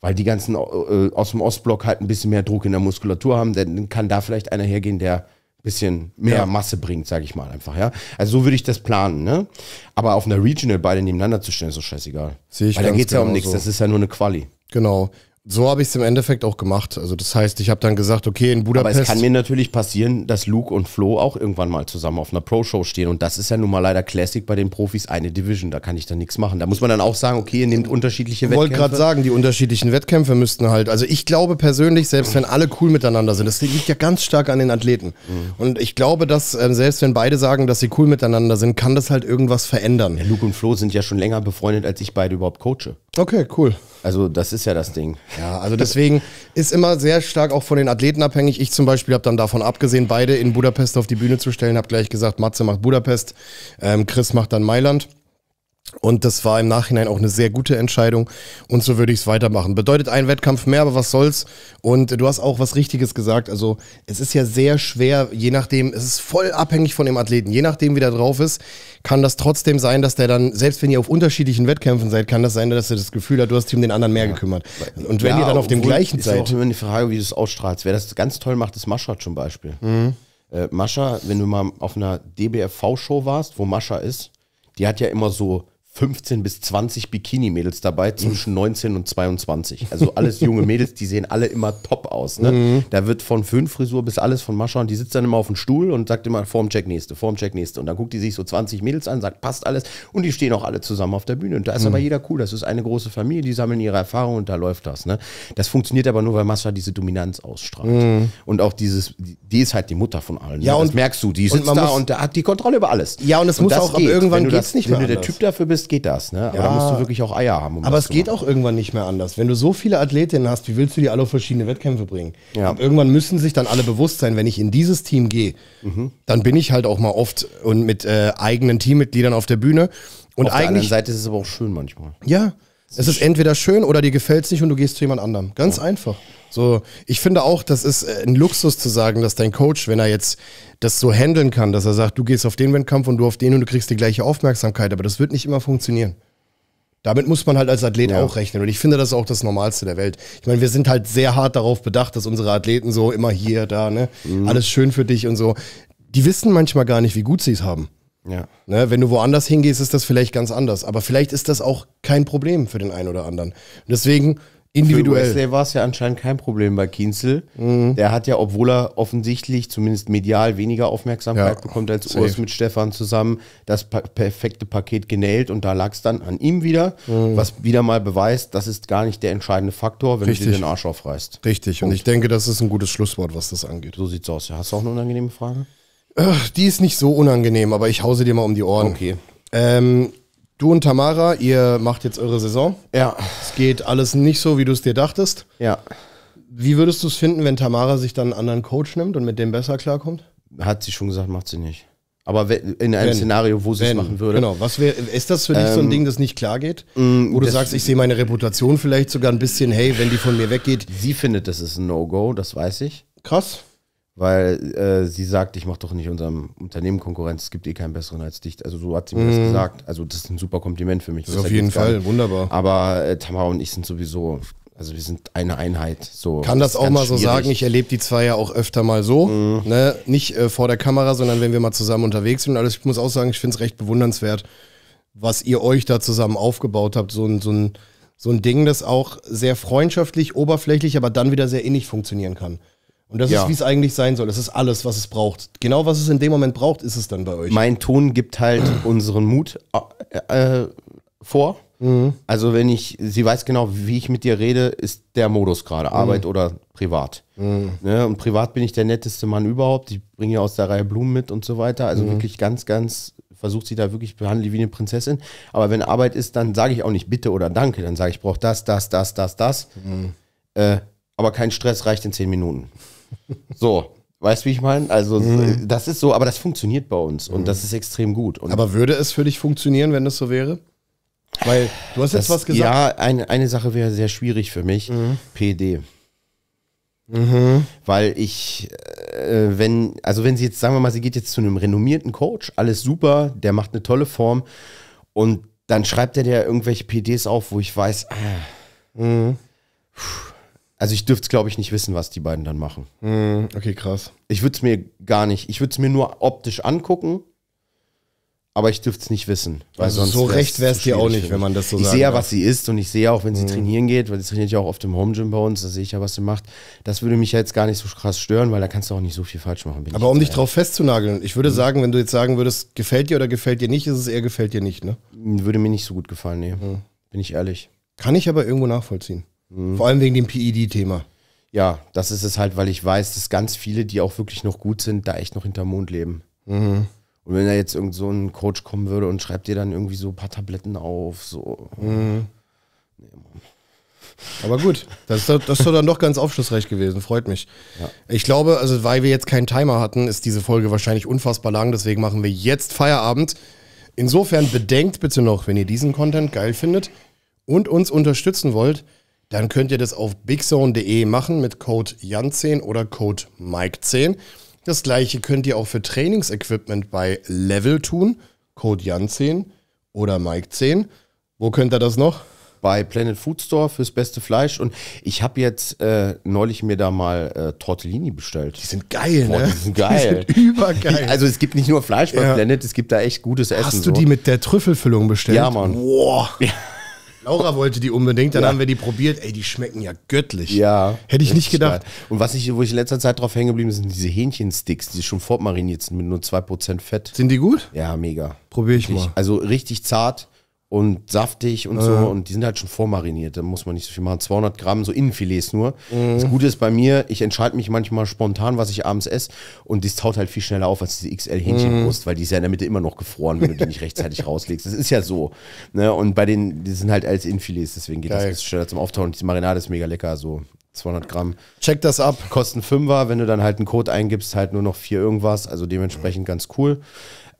weil die ganzen äh, äh, aus dem Ostblock halt ein bisschen mehr Druck in der Muskulatur haben, dann kann da vielleicht einer hergehen, der ein bisschen mehr ja. Masse bringt, sage ich mal einfach, ja. Also so würde ich das planen, ne? Aber auf einer Regional beide nebeneinander zu stellen, ist doch scheißegal. Sehe ich Weil da geht es ja um genau nichts, so. das ist ja nur eine Quali. Genau. So habe ich es im Endeffekt auch gemacht. Also das heißt, ich habe dann gesagt, okay, in Budapest. Aber es kann mir natürlich passieren, dass Luke und Flo auch irgendwann mal zusammen auf einer Pro-Show stehen. Und das ist ja nun mal leider Classic bei den Profis eine Division. Da kann ich dann nichts machen. Da muss man dann auch sagen, okay, ihr nehmt unterschiedliche Wettkämpfe. Ich wollte gerade sagen, die unterschiedlichen Wettkämpfe müssten halt. Also ich glaube persönlich, selbst wenn alle cool miteinander sind, das liegt ja ganz stark an den Athleten. Mhm. Und ich glaube, dass ähm, selbst wenn beide sagen, dass sie cool miteinander sind, kann das halt irgendwas verändern. Ja, Luke und Flo sind ja schon länger befreundet, als ich beide überhaupt coache. Okay, cool. Also das ist ja das Ding. Ja, also deswegen ist immer sehr stark auch von den Athleten abhängig. Ich zum Beispiel habe dann davon abgesehen, beide in Budapest auf die Bühne zu stellen, habe gleich gesagt, Matze macht Budapest, ähm, Chris macht dann Mailand. Und das war im Nachhinein auch eine sehr gute Entscheidung. Und so würde ich es weitermachen. Bedeutet ein Wettkampf mehr, aber was soll's. Und du hast auch was Richtiges gesagt. Also es ist ja sehr schwer, je nachdem, es ist voll abhängig von dem Athleten. Je nachdem, wie der drauf ist, kann das trotzdem sein, dass der dann, selbst wenn ihr auf unterschiedlichen Wettkämpfen seid, kann das sein, dass er das Gefühl hat, du hast dich um den anderen mehr gekümmert. Und wenn ja, ihr dann auf dem gleichen ist seid. Ist auch immer eine Frage, wie du es ausstrahlst. Wer das ganz toll macht, ist Mascha zum Beispiel. Mhm. Äh, Mascha, wenn du mal auf einer DBFV-Show warst, wo Mascha ist, die hat ja immer so 15 bis 20 Bikini-Mädels dabei zwischen 19 und 22. Also alles junge Mädels, die sehen alle immer top aus. Ne? Mhm. Da wird von Föhnfrisur bis alles von Mascha und die sitzt dann immer auf dem Stuhl und sagt immer Check nächste, Check nächste. Und dann guckt die sich so 20 Mädels an, sagt, passt alles. Und die stehen auch alle zusammen auf der Bühne. Und da ist mhm. aber jeder cool. Das ist eine große Familie, die sammeln ihre Erfahrungen und da läuft das. Ne? Das funktioniert aber nur, weil Mascha diese Dominanz ausstrahlt. Mhm. Und auch dieses, die ist halt die Mutter von allen. Ja, ne? das und merkst du. Die sitzt und da und da hat die Kontrolle über alles. Ja, und es muss auch, geht, irgendwann geht es nicht mehr. Wenn du anders. der Typ dafür bist, willst, geht das. Ne? Aber ja, da musst du wirklich auch Eier haben. Um aber es geht auch irgendwann nicht mehr anders. Wenn du so viele Athletinnen hast, wie willst du die alle auf verschiedene Wettkämpfe bringen? Ja. irgendwann müssen sich dann alle bewusst sein, wenn ich in dieses Team gehe, mhm. dann bin ich halt auch mal oft und mit äh, eigenen Teammitgliedern auf der Bühne. Und auf der anderen Seite ist es aber auch schön manchmal. Ja, es ist entweder schön oder dir gefällt es nicht und du gehst zu jemand anderem. Ganz ja. einfach. So, ich finde auch, das ist äh, ein Luxus zu sagen, dass dein Coach, wenn er jetzt das so handeln kann, dass er sagt, du gehst auf den Wettkampf und du auf den und du kriegst die gleiche Aufmerksamkeit, aber das wird nicht immer funktionieren. Damit muss man halt als Athlet ja. auch rechnen. Und ich finde, das ist auch das Normalste der Welt. Ich meine, wir sind halt sehr hart darauf bedacht, dass unsere Athleten so immer hier, da, ne? Mhm. Alles schön für dich und so. Die wissen manchmal gar nicht, wie gut sie es haben. Ja. Ne, wenn du woanders hingehst, ist das vielleicht ganz anders. Aber vielleicht ist das auch kein Problem für den einen oder anderen. Und deswegen Individuell. Für Wesley war es ja anscheinend kein Problem bei Kienzel. Mhm. Der hat ja, obwohl er offensichtlich, zumindest medial, weniger Aufmerksamkeit ja, bekommt als safe. Urs mit Stefan zusammen, das pa perfekte Paket genäht und da lag es dann an ihm wieder, mhm. was wieder mal beweist, das ist gar nicht der entscheidende Faktor, wenn Richtig. du dir den Arsch aufreißt. Richtig, und, und ich denke, das ist ein gutes Schlusswort, was das angeht. So sieht's aus. Hast du auch eine unangenehme Frage? Ach, äh, die ist nicht so unangenehm, aber ich hause dir mal um die Ohren. Okay. Ähm, Du und Tamara, ihr macht jetzt eure Saison. Ja. Es geht alles nicht so, wie du es dir dachtest. Ja. Wie würdest du es finden, wenn Tamara sich dann einen anderen Coach nimmt und mit dem besser klarkommt? Hat sie schon gesagt, macht sie nicht. Aber in einem wenn, Szenario, wo sie es machen würde. Genau. Was wär, ist das für dich ähm, so ein ähm, Ding, das nicht klar geht? Mh, mm, wo du sagst, ich sehe meine Reputation vielleicht sogar ein bisschen, hey, wenn die von mir weggeht. Sie findet, das ist ein No-Go, das weiß ich. Krass weil äh, sie sagt, ich mache doch nicht unserem Unternehmen Konkurrenz, es gibt eh keinen besseren als dich. Also so hat sie mir mm. das mhm. gesagt. Also das ist ein super Kompliment für mich. Das das auf jeden Fall, wunderbar. Aber äh, Tamara und ich sind sowieso, also wir sind eine Einheit. So Kann das, das auch mal so sagen, ich erlebe die zwei ja auch öfter mal so. Mm. Ne? Nicht äh, vor der Kamera, sondern wenn wir mal zusammen unterwegs sind. Also ich muss auch sagen, ich finde es recht bewundernswert, was ihr euch da zusammen aufgebaut habt. So so ein so ein Ding, das auch sehr freundschaftlich, oberflächlich, aber dann wieder sehr innig funktionieren kann. Und das ja. ist, wie es eigentlich sein soll. Das ist alles, was es braucht. Genau, was es in dem Moment braucht, ist es dann bei euch. Mein Ton gibt halt <clears throat> unseren Mut äh, äh, vor. Mhm. Also wenn ich, sie weiß genau, wie ich mit dir rede, ist der Modus gerade, mhm. Arbeit mhm. oder privat. Mhm. Ne? Und privat bin ich der netteste Mann überhaupt. Ich bringe ja aus der Reihe Blumen mit und so weiter. Also mhm. wirklich ganz, ganz, versucht sie da wirklich, behandle wie eine Prinzessin. Aber wenn Arbeit ist, dann sage ich auch nicht bitte oder danke. Dann sage ich, ich brauche das, das, das, das, das. Mhm. Äh, aber kein Stress reicht in zehn Minuten. So, weißt du, wie ich meine? Also, mhm. das ist so, aber das funktioniert bei uns und mhm. das ist extrem gut. Und aber würde es für dich funktionieren, wenn das so wäre? Weil du hast jetzt was gesagt. Ja, ein, eine Sache wäre sehr schwierig für mich: mhm. PD. Mhm. Weil ich, äh, wenn, also wenn sie jetzt, sagen wir mal, sie geht jetzt zu einem renommierten Coach, alles super, der macht eine tolle Form und dann schreibt er dir irgendwelche PDs auf, wo ich weiß, ah, mhm. Also ich dürfte es, glaube ich, nicht wissen, was die beiden dann machen. Mhm, okay, krass. Ich würde es mir gar nicht, ich würde es mir nur optisch angucken, aber ich dürfte es nicht wissen. also so recht wäre es dir auch nicht, wenn man das so sagt. Ich sehe ja, was sie ist und ich sehe auch, wenn sie mm. trainieren geht, weil sie trainiert ja auch oft im Home Gym bei uns, da sehe ich ja, was sie macht. Das würde mich ja jetzt gar nicht so krass stören, weil da kannst du auch nicht so viel falsch machen. aber um dich drauf festzunageln, ich würde mhm. sagen, wenn du jetzt sagen würdest, gefällt dir oder gefällt dir nicht, ist es eher gefällt dir nicht, ne? Würde mir nicht so gut gefallen, nee. Mhm. Bin ich ehrlich. Kann ich aber irgendwo nachvollziehen. Mhm. Vor allem wegen dem PED-Thema. Ja, das ist es halt, weil ich weiß, dass ganz viele, die auch wirklich noch gut sind, da echt noch hinterm Mond leben. Mhm. Und wenn da jetzt irgend so ein Coach kommen würde und schreibt dir dann irgendwie so ein paar Tabletten auf, so. Mhm. Nee, Aber gut, das ist, das ist dann doch ganz aufschlussreich gewesen, freut mich. Ja. Ich glaube, also weil wir jetzt keinen Timer hatten, ist diese Folge wahrscheinlich unfassbar lang, deswegen machen wir jetzt Feierabend. Insofern bedenkt bitte noch, wenn ihr diesen Content geil findet und uns unterstützen wollt, dann könnt ihr das auf bigzone.de machen mit Code Jan10 oder Code Mike10. Das gleiche könnt ihr auch für Trainingsequipment bei Level tun, Code Jan10 oder Mike10. Wo könnt ihr das noch? Bei Planet Food Store fürs beste Fleisch und ich habe jetzt äh, neulich mir da mal äh, Tortellini bestellt. Die sind geil, Boah, ne? Die sind geil. <laughs> Die sind übergeil. Also es gibt nicht nur Fleisch bei ja. Planet, es gibt da echt gutes Essen. Hast du so. die mit der Trüffelfüllung bestellt? Ja, Mann. Boah. Ja. Laura wollte die unbedingt, dann ja. haben wir die probiert. Ey, die schmecken ja göttlich. Ja. Hätte ich nicht gedacht. Geil. Und was ich, wo ich in letzter Zeit drauf hängen geblieben bin, sind diese Hähnchensticks, die schon fortmariniert sind mit nur 2% Fett. Sind die gut? Ja, mega. Probier ich richtig, mal. Also richtig zart und saftig und so. Ja. Und die sind halt schon vormariniert, da muss man nicht so viel machen. 200 Gramm, so Innenfilets nur. Mhm. Das Gute ist bei mir, ich entscheide mich manchmal spontan, was ich abends esse. Und das taut halt viel schneller auf als diese XL-Hähnchenbrust, mhm. weil die ist ja in der Mitte immer noch gefroren, wenn du die nicht rechtzeitig rauslegst. Das ist ja so. Ne? Und bei denen, die sind halt alles Innenfilets, deswegen geht Geil. das schneller zum Auftauen. Und die Marinade ist mega lecker, so 200 Gramm. Check das ab. Kosten 5er, wenn du dann halt einen Code eingibst, halt nur noch 4 irgendwas. Also dementsprechend mhm. ganz cool.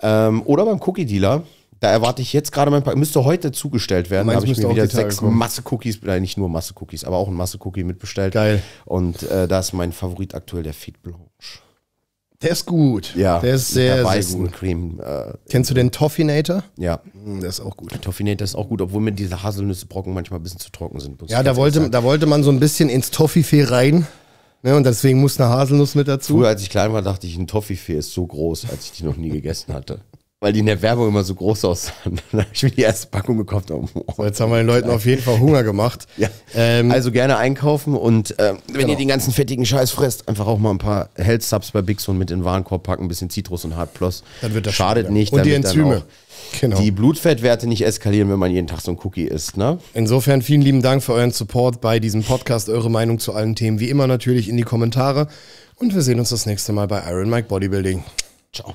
Ähm, oder beim Cookie Dealer da erwarte ich jetzt gerade mein Paket. Müsste heute zugestellt werden. Da habe ich mir wieder sechs Masse-Cookies, nein, nicht nur Masse-Cookies, aber auch ein Masse-Cookie mitbestellt. Geil. Und äh, da ist mein Favorit aktuell der Fit Blanche. Der ist gut. Ja. Der ist sehr, der sehr gut. Creme, äh, Kennst du den Toffinator? Ja. Hm, der ist auch gut. Der Toffinator ist auch gut, obwohl mir diese Haselnüsse-Brocken manchmal ein bisschen zu trocken sind. Ja, da wollte, da wollte man so ein bisschen ins Toffifee rein. Ne, und deswegen muss eine Haselnuss mit dazu. Früher, als ich klein war, dachte ich, ein Toffifee ist so groß, als ich die noch nie gegessen hatte weil die in der Werbung immer so groß aussahen. <laughs> Dann habe ich mir die erste Packung gekauft. Oh, jetzt haben wir den Leuten auf jeden Fall Hunger gemacht. <laughs> Ja. Ähm, also gerne einkaufen und ähm, wenn genau. ihr den ganzen fettigen Scheiß frisst, einfach auch mal ein paar Health Subs bei Big Sohn mit in den Warenkorb packen, ein bisschen Zitrus und Hartploss. Dann wird das Schadet nicht. Und die Enzyme. Genau. Die Blutfettwerte nicht eskalieren, wenn man jeden Tag so ein Cookie isst. Ne? Insofern vielen lieben Dank für euren Support bei diesem Podcast. Eure Meinung zu allen Themen wie immer natürlich in die Kommentare. Und wir sehen uns das nächste Mal bei Iron Mike Bodybuilding. Ciao.